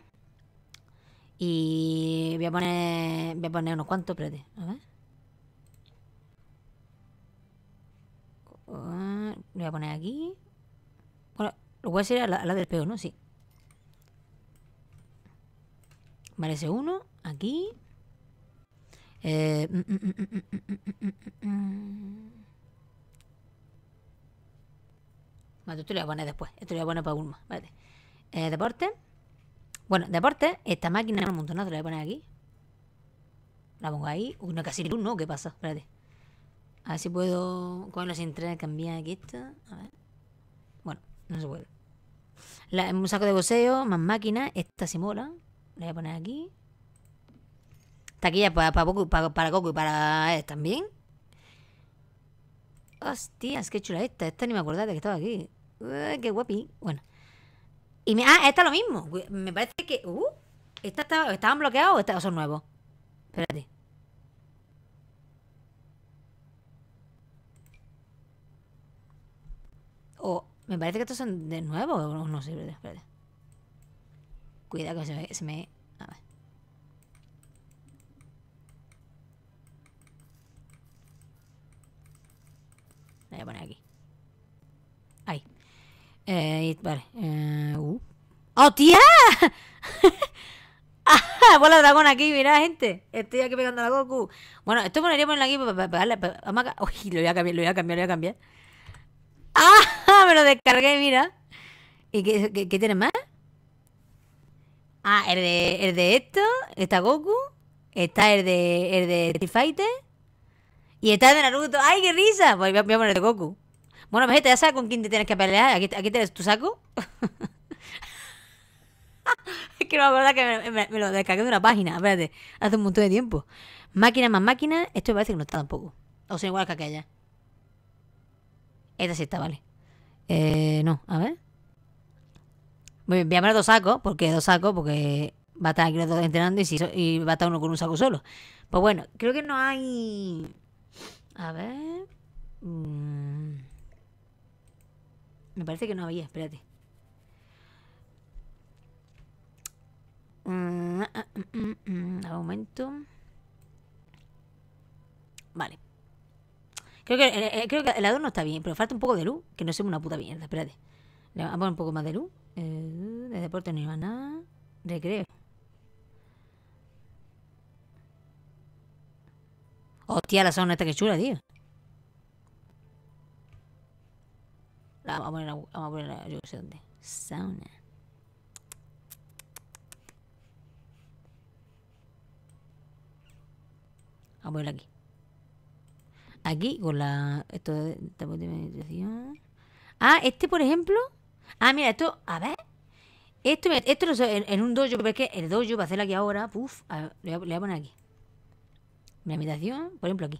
Y voy a poner. Voy a poner unos cuantos, espérate. A ver. Ah, voy a poner aquí. Bueno, lo voy a hacer a la, del peo, ¿no? Sí. Vale, ese uno. Aquí. bueno esto lo voy a poner después. Esto lo voy a poner para Ulma. Vale. Eh, deporte. Bueno, deporte. Esta máquina un te La voy a poner aquí. La pongo ahí. Una casilla casi no. ¿Qué pasa? Espérate. A ver si puedo. Con los entrenes cambiar aquí esto. A ver. Bueno, no se puede. un saco de boceo. más máquina. Esta sí mola. Le voy a poner aquí. Taquillas para, ya para, Goku y para él también. Hostias, qué chula esta. Esta ni me acordaba de que estaba aquí. qué guapi. Bueno. Y me, ah, esta es lo mismo. Me parece que. Uh, esta estaba, ¿Estaban bloqueados o, son nuevos? Espérate. O oh, me parece que estos son de nuevo o no sé, espérate. Cuidado que se me... a ver. Voy a poner aquí. Ahí. Eh, vale. Eh, uh. ¡Oh, tía! ¡Ah! dragón aquí, mira gente. Estoy aquí pegando a la Goku. Bueno, esto ponería ponerlo aquí para pegarle. Vamos Uy, lo voy a cambiar, lo voy a cambiar, lo voy a cambiar. ¡Ah! Me lo descargué, mira. ¿Y qué, qué, qué tiene más? Ah, el de, el de esto, está Goku, está el de, el de Street Fighter y está el de Naruto. ¡Ay, qué risa! Pues voy, a, poner el de Goku. Bueno, Vegeta, pues este, ya sabes con quién te tienes que pelear. Aquí, aquí tienes tu saco. es que no me acuerdo que me, lo descargué de una página. Espérate, hace un montón de tiempo. Máquina más máquina. Esto me parece que no está tampoco. O sea, igual que aquella. Esta sí está, vale. Eh, no, a ver. Voy, a dos sacos, porque dos sacos, porque va a estar aquí los dos entrenando y, va a estar uno con un saco solo. Pues bueno, creo que no hay... A ver... Mm, me parece que no había, espérate. Mm, Aumento. Ah, ah, mm, vale. Creo que, eh, eh, creo que el adorno está bien, pero falta un poco de luz, que no sea una puta mierda, espérate. Le vamos a poner un poco más de luz. Eh, de deporte no iba nada. Recreo. Hostia, la sauna está que chula, tío. La vamos a poner, vamos a poner yo no sé dónde. Sauna. Vamos a ponerla aquí. Aquí con la... Esto de, de, de Ah, este por ejemplo Ah, mira, esto, a ver. Esto, esto en, un dojo, pero es que el dojo, para hacerlo aquí ahora, le, voy a poner aquí. La habitación, por ejemplo, aquí.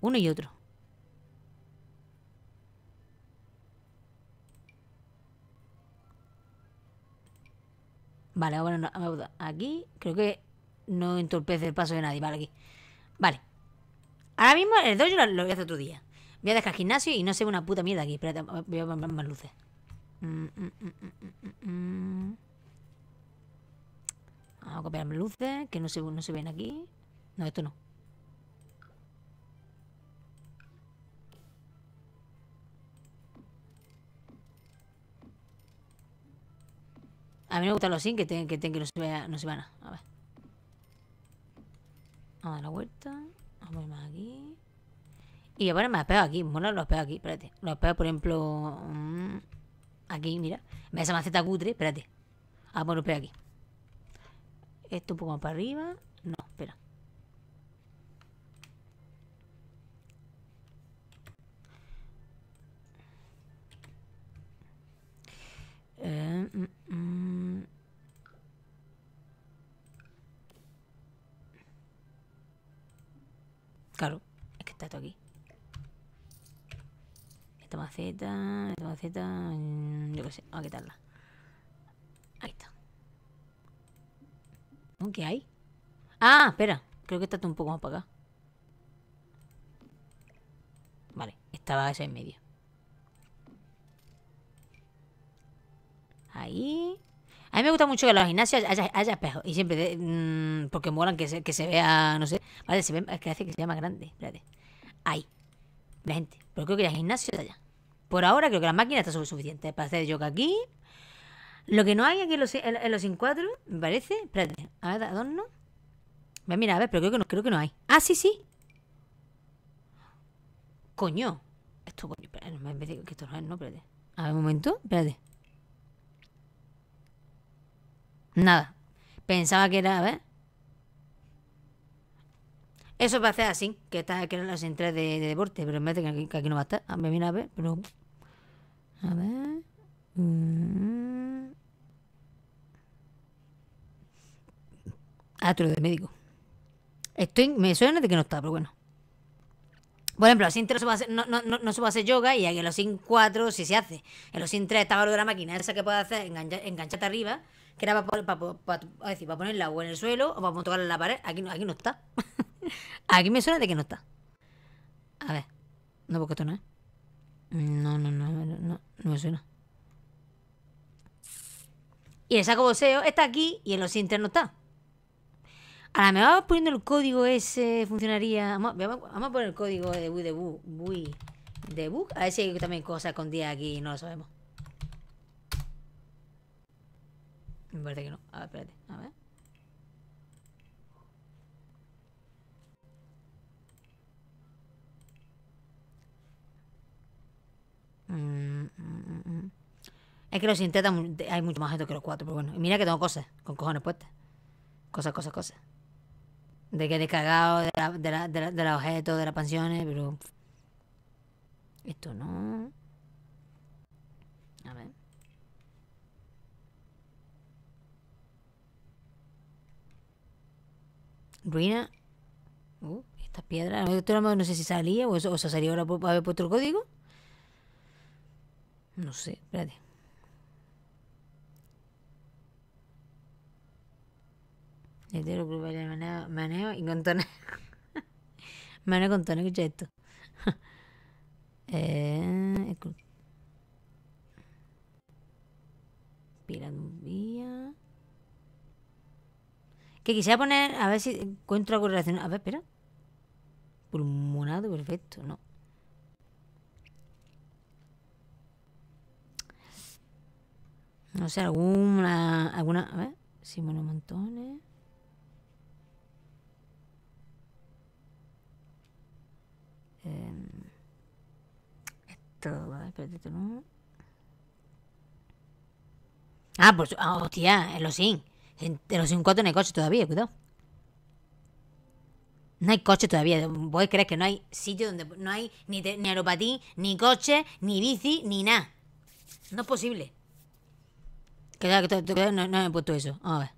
Uno y otro. Vale, ahora no, aquí. Creo que no entorpece el paso de nadie. Vale, aquí. Vale. Ahora mismo el dojo lo, lo voy a hacer otro día. Voy a dejar el gimnasio y no se ve una puta mierda aquí. Espérate, voy a poner más luces. Mm, mm, mm, Vamos a copiar más luces, que no se, no se ven aquí. No, esto no. A mí me gustan los sin que, tienen que, que no, se vea, no se van a. A ver. Vamos a dar la vuelta. Vamos a poner más aquí. Y ahora bueno, me las aquí. Bueno, lo pego aquí, espérate. Lo pego, por ejemplo, mm, aquí, mira. Me hace maceta cutre, espérate. Ah, bueno, lo pego aquí. Esto un poco más para arriba. No, espera. Eh, mm, mm. Claro, es que está todo aquí. Esta maceta, esta maceta, mm, yo qué sé, vamos a quitarla. Ahí está. ¿Qué hay? Ah, espera, creo que está un poco más para acá. Vale, estaba esa en medio. Ahí. A mí me gusta mucho que en los gimnasios haya, haya espejos. Y siempre, mm, porque molan que se, que se vea, no sé. Vale, se ve, es que hace que sea más grande. Espérate. Ahí. La gente. Pero creo que el gimnasio de allá. Por ahora creo que la máquina está suficiente para hacer yoga aquí. Lo que no hay aquí en los, en, encuadros, me parece. Espérate, a ver, adorno. Mira, a ver, pero creo que no, creo que no hay. Ah, sí, sí. Coño. Esto, coño, espérate, me que esto no es, no, espérate. A ver, un momento, espérate. Nada. Pensaba que era, a ver. Eso va a ser así, que está aquí en los entradas de, de, deporte, pero en vez que aquí, no va a estar. A ver, a ver, pero... A ver... Mm. Ah, tú médico. Estoy, me suena de que no está, pero bueno. Por ejemplo, los sin 3 no, se va a hacer, no, no, no se va a hacer yoga y en los sin 4 sí se hace. En los sin 3 estaba lo de la máquina esa que puede hacer, engancha, engancharte arriba que era para, poner para, agua ponerla en el suelo o para tocarla en la pared. Aquí no, aquí no está. aquí me suena de que no está. A ver. No, porque esto no es. No, no, no, no, no, me suena. Y el saco boxeo está aquí y en los internos no está. ahora me vas poniendo el código ese funcionaría. Vamos, a poner el código de Wii de Wii A ver si hay también cosas escondidas aquí no lo sabemos. Me parece que no. A ver, espérate. A ver. Mm, mm, mm, es que los sintetas hay mucho más gente que los cuatro, pero bueno. Y mira que tengo cosas, con cojones puestas. Cosas, cosas, cosas. De que he descargado de los de de la, de de las pensiones, pero. Esto no. Ruina. Uh, esta piedra No sé si salía o, o se salía ahora por haber puesto el código. No sé, espérate. Hetero grupo de maneo, y contona. maneo tono, escucha esto. eh, día. Que quisiera poner, a ver si encuentro algo relacionado. A ver, espera. Pulmonado, perfecto, no. No sé, alguna. alguna a ver, Simón Montones. Eh, esto, ver, espérate, no. Ah, pues, ah, Hostia, hostia, lo Sí. Pero los 54 no hay coche todavía, cuidado. No hay coche todavía. Vos crees que no hay sitio donde no hay ni, ni aeropatín, ni coche, ni bici, ni nada. No es posible. Que, no, me he puesto eso. Vamos a ver.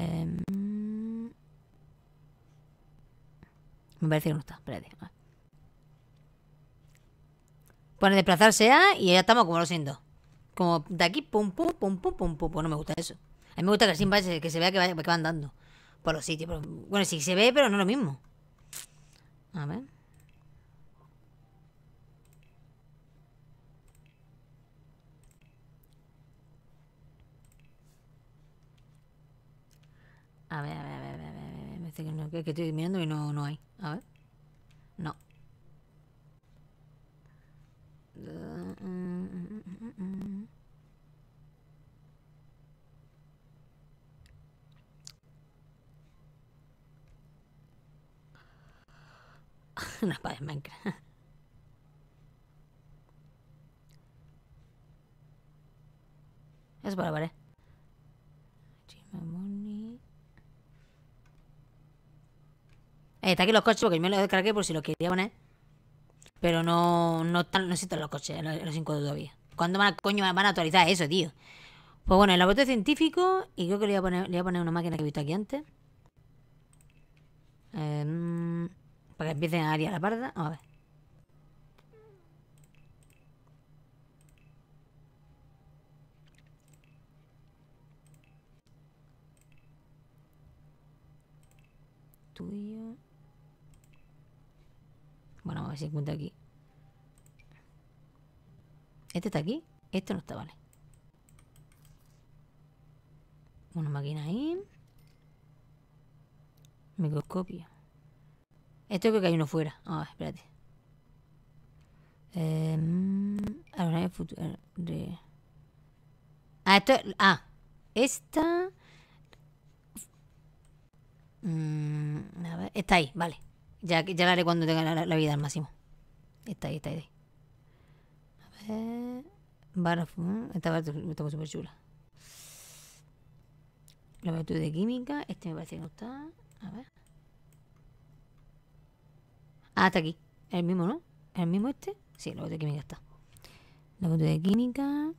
Em, me parece que no está. Espérate. Pone desplazarse a y ya estamos como lo siento. Como de aquí, pum, pum, pum, pum, pum, pum. Pues no me gusta eso. A mí me gusta que siempre se, que se vea que, va, que van dando por los sitios. bueno, sí se ve, pero no es lo mismo. A ver. A ver, a ver, a ver, a ver, a ver. Me dice que, que, estoy mirando y no, no hay. A ver. No. espada de Minecraft. Es para, ver ¿eh? eh, está aquí los coches porque yo me los descargué por si los quería poner. Pero no, no, están, no los coches, eh, los, 5 todavía. ¿Cuándo van a, coño van a actualizar eso, tío? Pues bueno, el laboratorio científico. Y creo que le a poner, le voy a poner una máquina que he visto aquí antes. Eh, mm. Para que empiecen a liar la parda. a ver. Tuyo. Bueno, vamos a ver si encuentro aquí. ¿Este está aquí? Este no está, vale. Una máquina ahí. Microscopio. Esto creo que hay uno fuera. A ah, ver, espérate. Eh, mm, futuro. Eh, ah, esto. Ah, esta. Mm, a ver, está ahí, vale. Ya, ya la haré cuando tenga la, vida al máximo. Está ahí, está ahí. A ver. Barra. Esta barra está súper chula. La virtud de química. Este me parece que no está. A ver. Ah, Hasta aquí. El mismo, ¿no? ¿El mismo este? Sí, la de química está. La foto de química.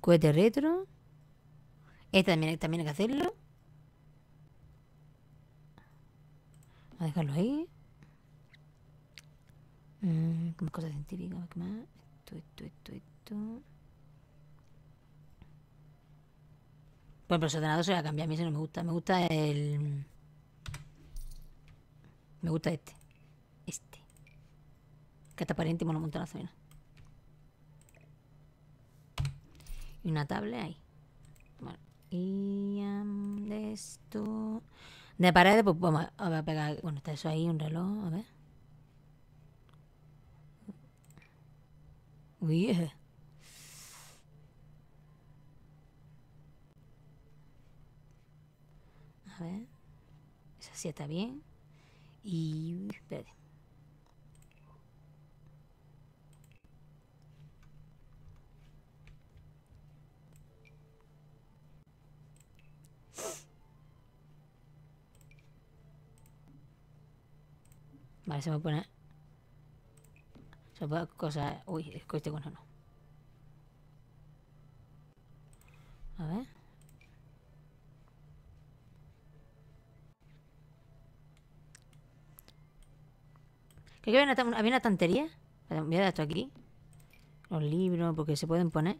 Cohete retro. Este también, este también hay que hacerlo. A dejarlo ahí. Mm, más cosas científicas, ¿qué más? Esto, esto, esto, esto. Bueno, pero el ordenador se va a cambiar. A mí eso no me gusta. Me gusta el. Me gusta este que te aparente y lo la zona Y una tablet ahí. Bueno, y de esto. De paredes, pues vamos a, pegar. Bueno, está eso ahí, un reloj, a ver. Uy, eh. A ver. Esa sí está bien. Y. Espérate. Vale, se me pone... Se me pone cosas... Uy, es que este o no. A ver. Creo que había una tantería. Voy a dar esto aquí. Los libros, porque se pueden poner.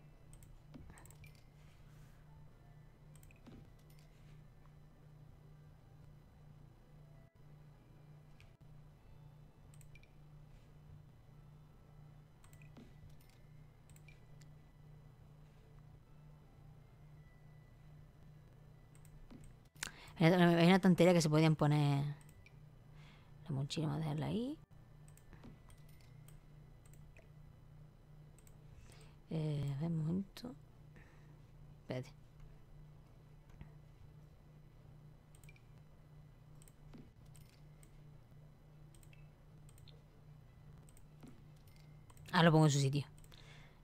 Hay una tontería que se podían poner. La mochila, vamos a dejarla ahí. Eh, a ver, un momento. Espérate. Ah, lo pongo en su sitio.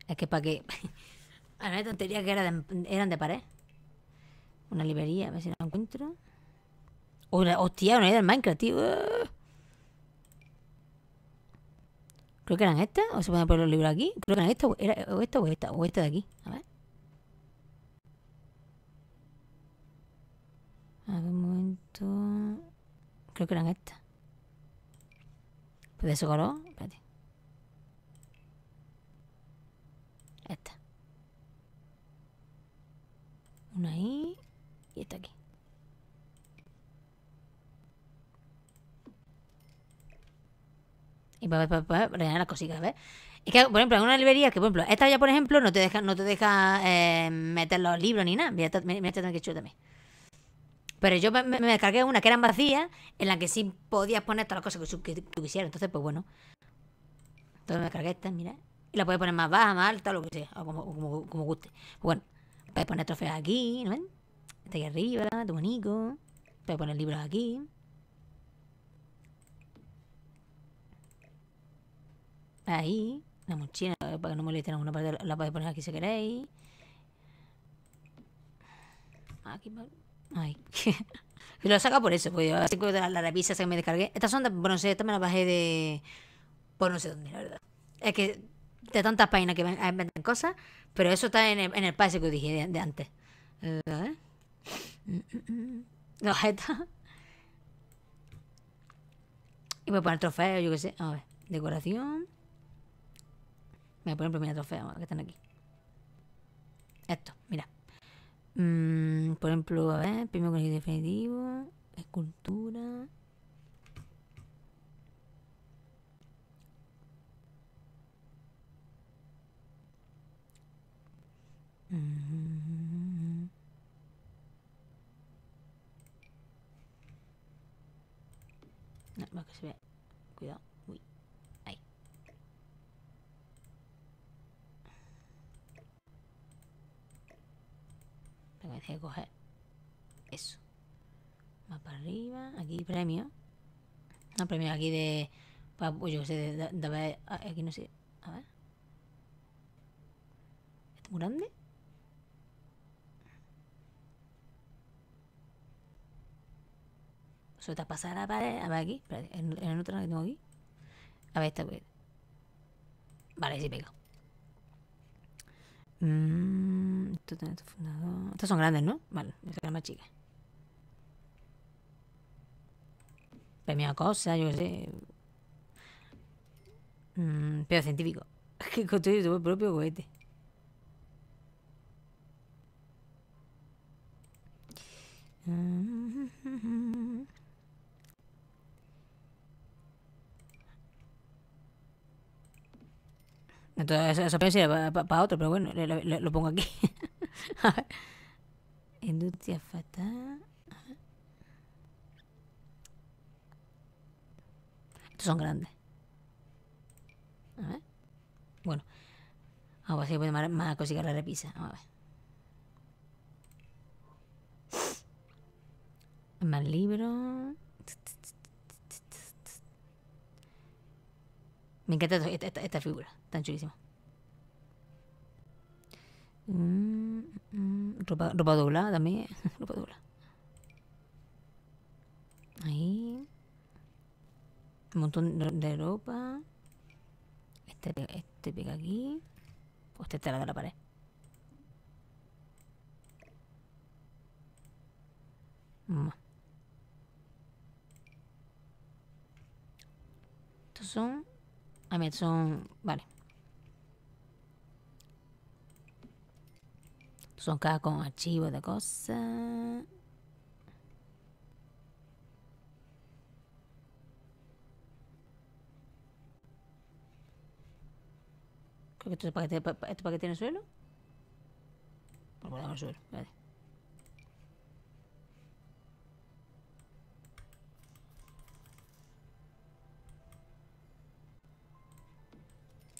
Es que para que... ah no que tontería que eran de pared. Una librería, a ver si la encuentro. hostia, una idea del Minecraft, tío. ¡Ah! Creo que eran estas. O se pueden poner los libros aquí. Creo que eran estas. O, era, o esta o esta. O esta de aquí. A ver. A ver, un momento. Creo que eran estas. Pues de ese color. Espérate. Esta. Una ahí. Y aquí. Y para, rellenar las cositas, ¿ves? Es que, por ejemplo, en una librería que, por ejemplo, esta ya, por ejemplo, no te deja, no te deja eh, meter los libros ni nada. Mira, esta, mira, que chulo también. Pero yo me, descargué cargué una que eran vacías, en la que sí podías poner todas las cosas que, tú quisieras. Entonces, pues bueno. Entonces me cargué esta, mira. Y la puedes poner más baja, más alta, lo que sea, o como, como, como guste. Pues, bueno, puedes poner trofeos aquí, ¿no ven? aquí arriba, tu bonito. Voy a poner libros aquí. Ahí. La mochila, eh, para que no molesten alguna parte, la podéis poner aquí si queréis. Ah, aquí, Ay. lo saca por eso, pues yo así que la, revista que me descargué. Estas son de bronce, estas me las bajé de. Por pues no sé dónde, la verdad. Es que de tantas páginas que eh, venden cosas, pero eso está en el, en el os que dije de, antes. ¿Eh? ¿eh? Mm, mm, mm. La jeta. Y voy a poner trofeo, yo qué sé. A ver, decoración. Voy por ejemplo, mira trofeo que están aquí. Esto, mira. por ejemplo, a ver, primero con el definitivo. Escultura. Mmm No, que se ve. Cuidado. Uy. Ahí. Tengo que coger. Eso. Más para arriba. Aquí premio. No, premio aquí de. Pues yo sé, de, de, ah, Aquí no sé. A ver. es muy grande? Suelta pasar pasada la pared. A ver aquí. Espérate, en, el otro lado que tengo aquí. A ver esta. Pues. Vale, sí pega. Mmm. esto tiene este fundador. Estas son grandes, ¿no? Vale, esta es más chica. a cosa, yo qué sé. Mmm. pero científico. que construye tu propio cohete. Mmm... Entonces, esa pensé para otro, pero bueno, lo, pongo aquí. a ver. Industria fatal. Estos son grandes. A ver. Bueno. Vamos a ver si podemos más conseguir la repisa. Vamos a ver. Más libros. Me encanta esta figura. Tan chulísimo. Mm, mm, mm. ropa, ropa doblada también. ropa doblada. Ahí. Un montón de ropa. Este, este pega aquí. O este está de la pared. Estos son... Ah, A ver, son... Vale. Son acá con archivos de cosas. Creo que esto es para que, te, tiene suelo. Vamos a el suelo, vale.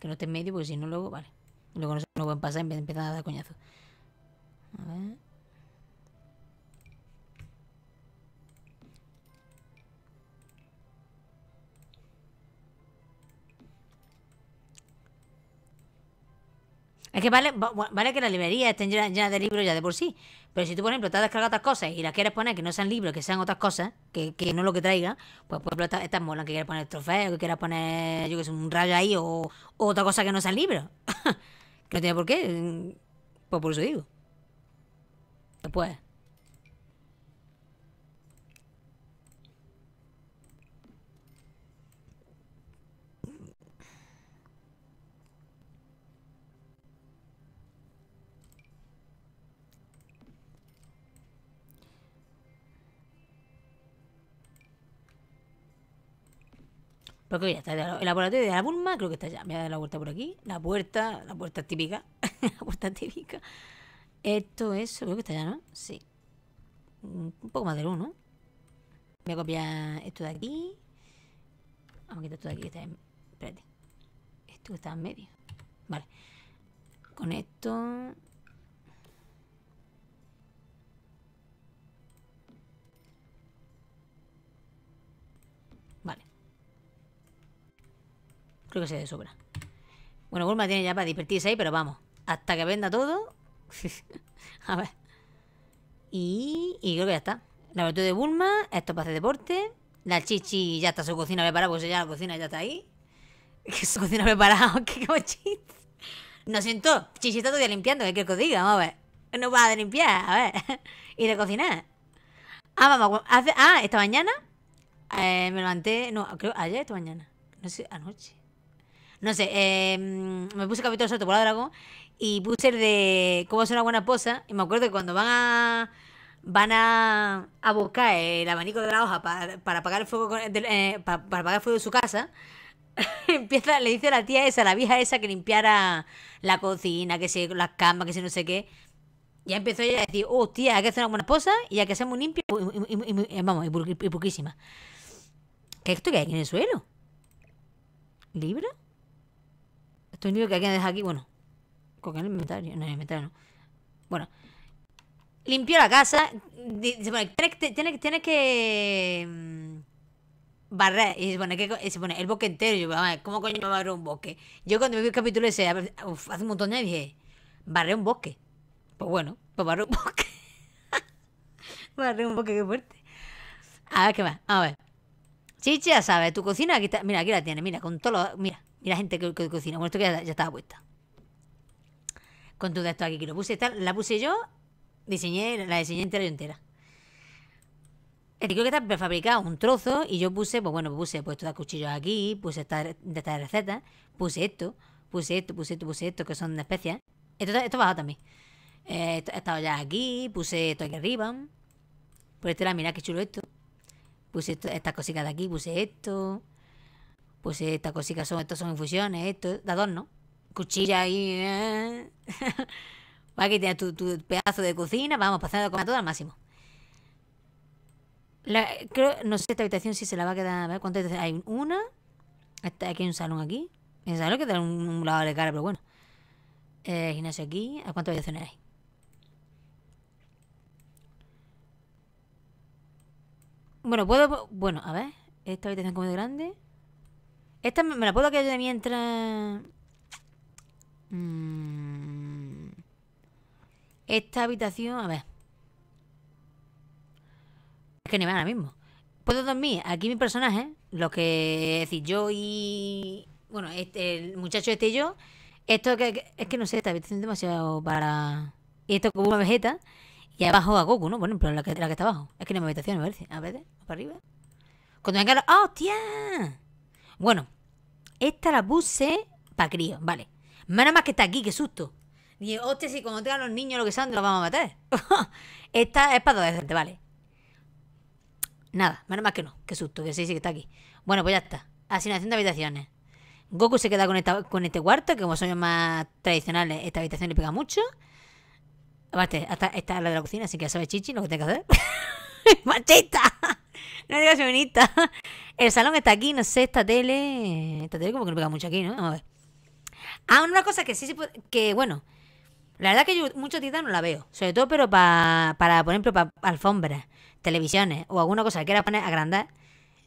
Que no esté en medio, porque si no, luego, vale. Luego no se no pueden pasar y empiezan a dar coñazo. Es que vale, vale que la librería estén llena, de libros ya de por sí. Pero si tú, por ejemplo, te has descargado otras cosas y las quieres poner que no sean libros, que sean otras cosas, que, que no lo que traiga, pues por ejemplo, estas, que quieras poner trofeo que quieras poner, yo que sé, un rayo ahí o, otra cosa que no sean libros. no tiene por qué. Mm, pues por eso digo. Pues, Porque ya está el laboratorio de la Bulma, creo que está ya Me voy a dar la vuelta por aquí. La puerta, la puerta típica. la puerta típica. Esto es, creo que está ya, ¿no? Sí. Un poco más de luz, ¿no? Voy a copiar esto de aquí. Vamos ah, a quitar esto de aquí, que está en... Espérate. Esto que está en medio. Vale. Con esto... Vale. Creo que se de sobra. Bueno, Gulma tiene ya para divertirse ahí, pero vamos. Hasta que venda todo, a ver. Y, creo que ya está. La virtud de Bulma, esto para hacer deporte. La chichi ya está su cocina preparada, Pues ya la cocina ya está ahí. su cocina preparada, que como chiste. No siento, chichi está todavía limpiando, quiero que os diga? Vamos a ver. No va de limpiar, a ver. y de cocinar. Ah, vamos, hace, ah, esta mañana eh, me levanté, no, creo ayer, esta mañana. No sé, anoche. No sé, em, me puse capítulo Salto por la dragón y el de cómo hacer una buena posa. Y me acuerdo que cuando van a van a, buscar el abanico de la hoja para, eh, para apagar el fuego de, para, fuego de su casa, empieza, le dice a la tía esa, la vieja esa, que limpiara la cocina, que se las camas, que se no sé qué. Ya empezó ella a decir, oh, tía, hay que hacer una buena posa y hay que ser muy limpia y, vamos, y, poquísima. ¿Qué es esto que hay aquí en el suelo? libro Esto es un libro que hay que dejar aquí, bueno. Con el inventario, no, el inventario no. Bueno, limpió la casa. Se pone, tiene, tiene, que. Mm, barrer. Y se pone, que, se pone el bosque entero. Yo, ¿cómo coño me barrer un bosque? Yo cuando vi el capítulo ese, hace un montón de años, dije, barré un bosque. Pues bueno, pues barré un bosque. barré un bosque, qué fuerte. A ver qué más, a ver. Chicha, ¿sabes? Tu cocina, aquí está, mira, aquí la tiene, mira, con todo lo, Mira, mira, gente que, cocina. Bueno, esto que ya, ya estaba puesta con todo esto aquí que lo puse tal, la puse yo, diseñé, la diseñé entera y entera. Creo que está prefabricado un trozo y yo puse, pues bueno, puse pues todas cuchillos aquí, puse estas de esta recetas, puse esto, puse esto, puse esto, puse esto, que son especias. Esto, esto bajado también. he eh, estado ya aquí, puse esto aquí arriba. Por este lado, mirad qué chulo esto. Puse estas cositas de aquí, puse esto. Puse estas cositas, son, estos son infusiones, esto, de adorno cuchilla ahí, ¿eh? Va que quitar tu, pedazo de cocina, vamos, pasando a comer todo al máximo. no sé esta habitación si se la va a quedar. A ver, ¿cuántas hay? Una. aquí hay un salón aquí. En que da un, lavado de cara, pero bueno. Eh, gimnasio aquí. ¿A cuántas habitaciones hay? Bueno, puedo. Bueno, a ver. Esta habitación como de grande. Esta me, la puedo quedar de mientras. Mm. Esta habitación, a ver. Es que va ahora mismo. Puedo dormir. Aquí mi personaje, lo que. Es decir, yo y. Bueno, este, el muchacho este y yo. Esto que, es que no sé, esta habitación es demasiado para. Y esto como una vegeta. Y abajo a Goku, ¿no? Bueno, pero la que, la que está abajo. Es que no mi habitación, me parece. A ver, para arriba. Cuando venga. ¡Oh, hostia! Bueno, esta la puse para crío, vale. Menos más que está aquí, qué susto. Y, hostia, si cuando tengan los niños lo que sean, los vamos a matar. Esta es para adolescentes, vale. Nada, menos más que no. Qué susto, que sí, sí que está aquí. Bueno, pues ya está. Asignación de habitaciones. Goku se queda con, con este cuarto, que como son los más tradicionales, esta habitación le pega mucho. Aparte, hasta esta es la de la cocina, así que ya sabes, Chichi lo que tiene que hacer. ¡Machista! No digas feminista. El salón está aquí, no sé, esta tele. Esta tele como que no pega mucho aquí, ¿no? Vamos a ver. Ah, una cosa que sí se que bueno, la verdad que yo mucho Titan no la veo, sobre todo pero para, por ejemplo, para alfombras, televisiones o alguna cosa que quieras poner agrandar,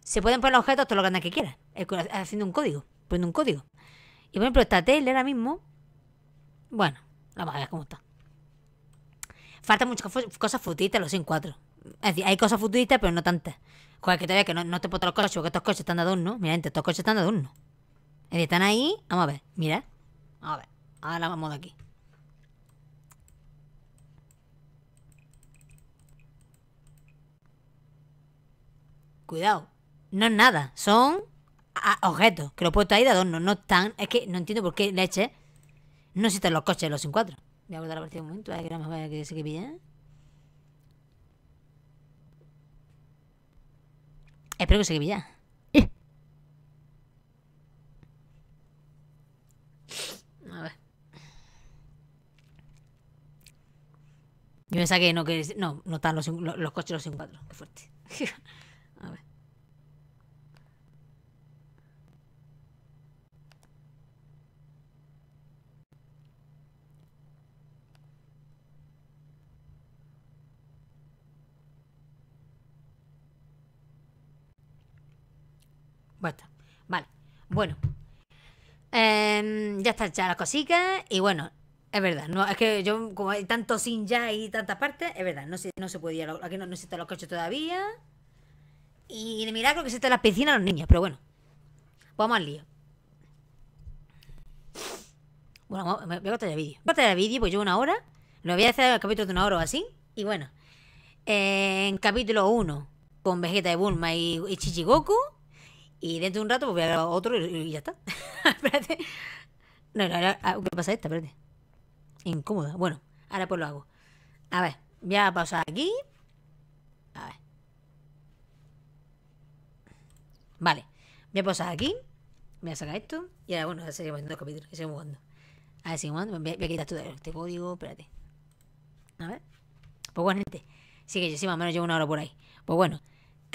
se pueden poner objetos todo lo grande que quieras, haciendo un código, poniendo un código. Y por ejemplo, esta tele ahora mismo, bueno, vamos a ver cómo está. Faltan muchas cosas futuristas los cuatro Es decir, hay cosas futuristas, pero no tantas. Joder, que todavía que no, te puedo los coches, porque estos coches están de adorno. Mira, estos coches están de adorno. están ahí, vamos a ver, mira. A ver, ahora vamos de aquí. Cuidado, no es nada, son objetos que lo he puesto ahí de adorno, no están. Es que no entiendo por qué leche no existen los coches los sin cuatro. Voy a guardar la partida un momento, a ver que me voy a que se quede bien Espero que se que bien Yo me saqué, no, que, no, no están los, los, los coches los Qué fuerte. a ver. Basta. Vale. Bueno. Em, ya está hecha las cositas. Y bueno, es verdad, no, es que yo, como hay tanto sin ya y tantas partes, es verdad, no se, no se podía, aquí no, se están los coches todavía. Y de milagro que se están las piscinas los niños, pero bueno. Vamos al lío. Bueno, voy a cortar el vídeo. Voy a cortar el vídeo, pues llevo una hora. Lo voy a hacer el capítulo de una hora o así. Y bueno, eh, en capítulo 1, con Vegeta de Bulma y, y Goku Y dentro de un rato pues voy a grabar otro y, y ya está. espérate. No, no, no, ah, ¿qué pasa esta? Espérate incómoda. Bueno, ahora pues lo hago. A ver, voy a pausar aquí. A ver. Vale, voy a pausar aquí. Voy a sacar esto. Y ahora, bueno, ya seguimos haciendo el capítulo. Ya seguimos A ver, me jugando. Voy a, quitar todo este código. Espérate. A ver. Pues bueno, gente. Sí que yo sí, más o menos llevo una hora por ahí. Pues bueno.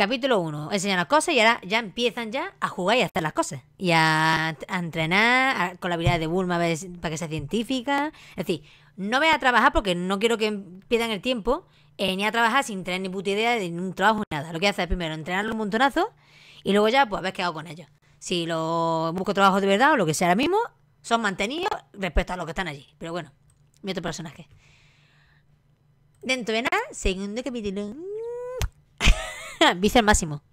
Capítulo 1, enseñan las cosas y ahora ya empiezan ya a jugar y a hacer las cosas. Y a, entrenar con la habilidad de Bulma para que sea científica. Es decir, no voy a trabajar porque no quiero que pierdan el tiempo eh, ni a trabajar sin tener ni puta idea de un trabajo ni nada. Lo que voy es primero entrenarlo un montonazo y luego ya pues a ver qué hago con ellos. Si lo busco trabajo de verdad o lo que sea ahora mismo, son mantenidos respecto a los que están allí. Pero bueno, mi otro personaje. Dentro de nada, segundo capítulo. Vice máximo.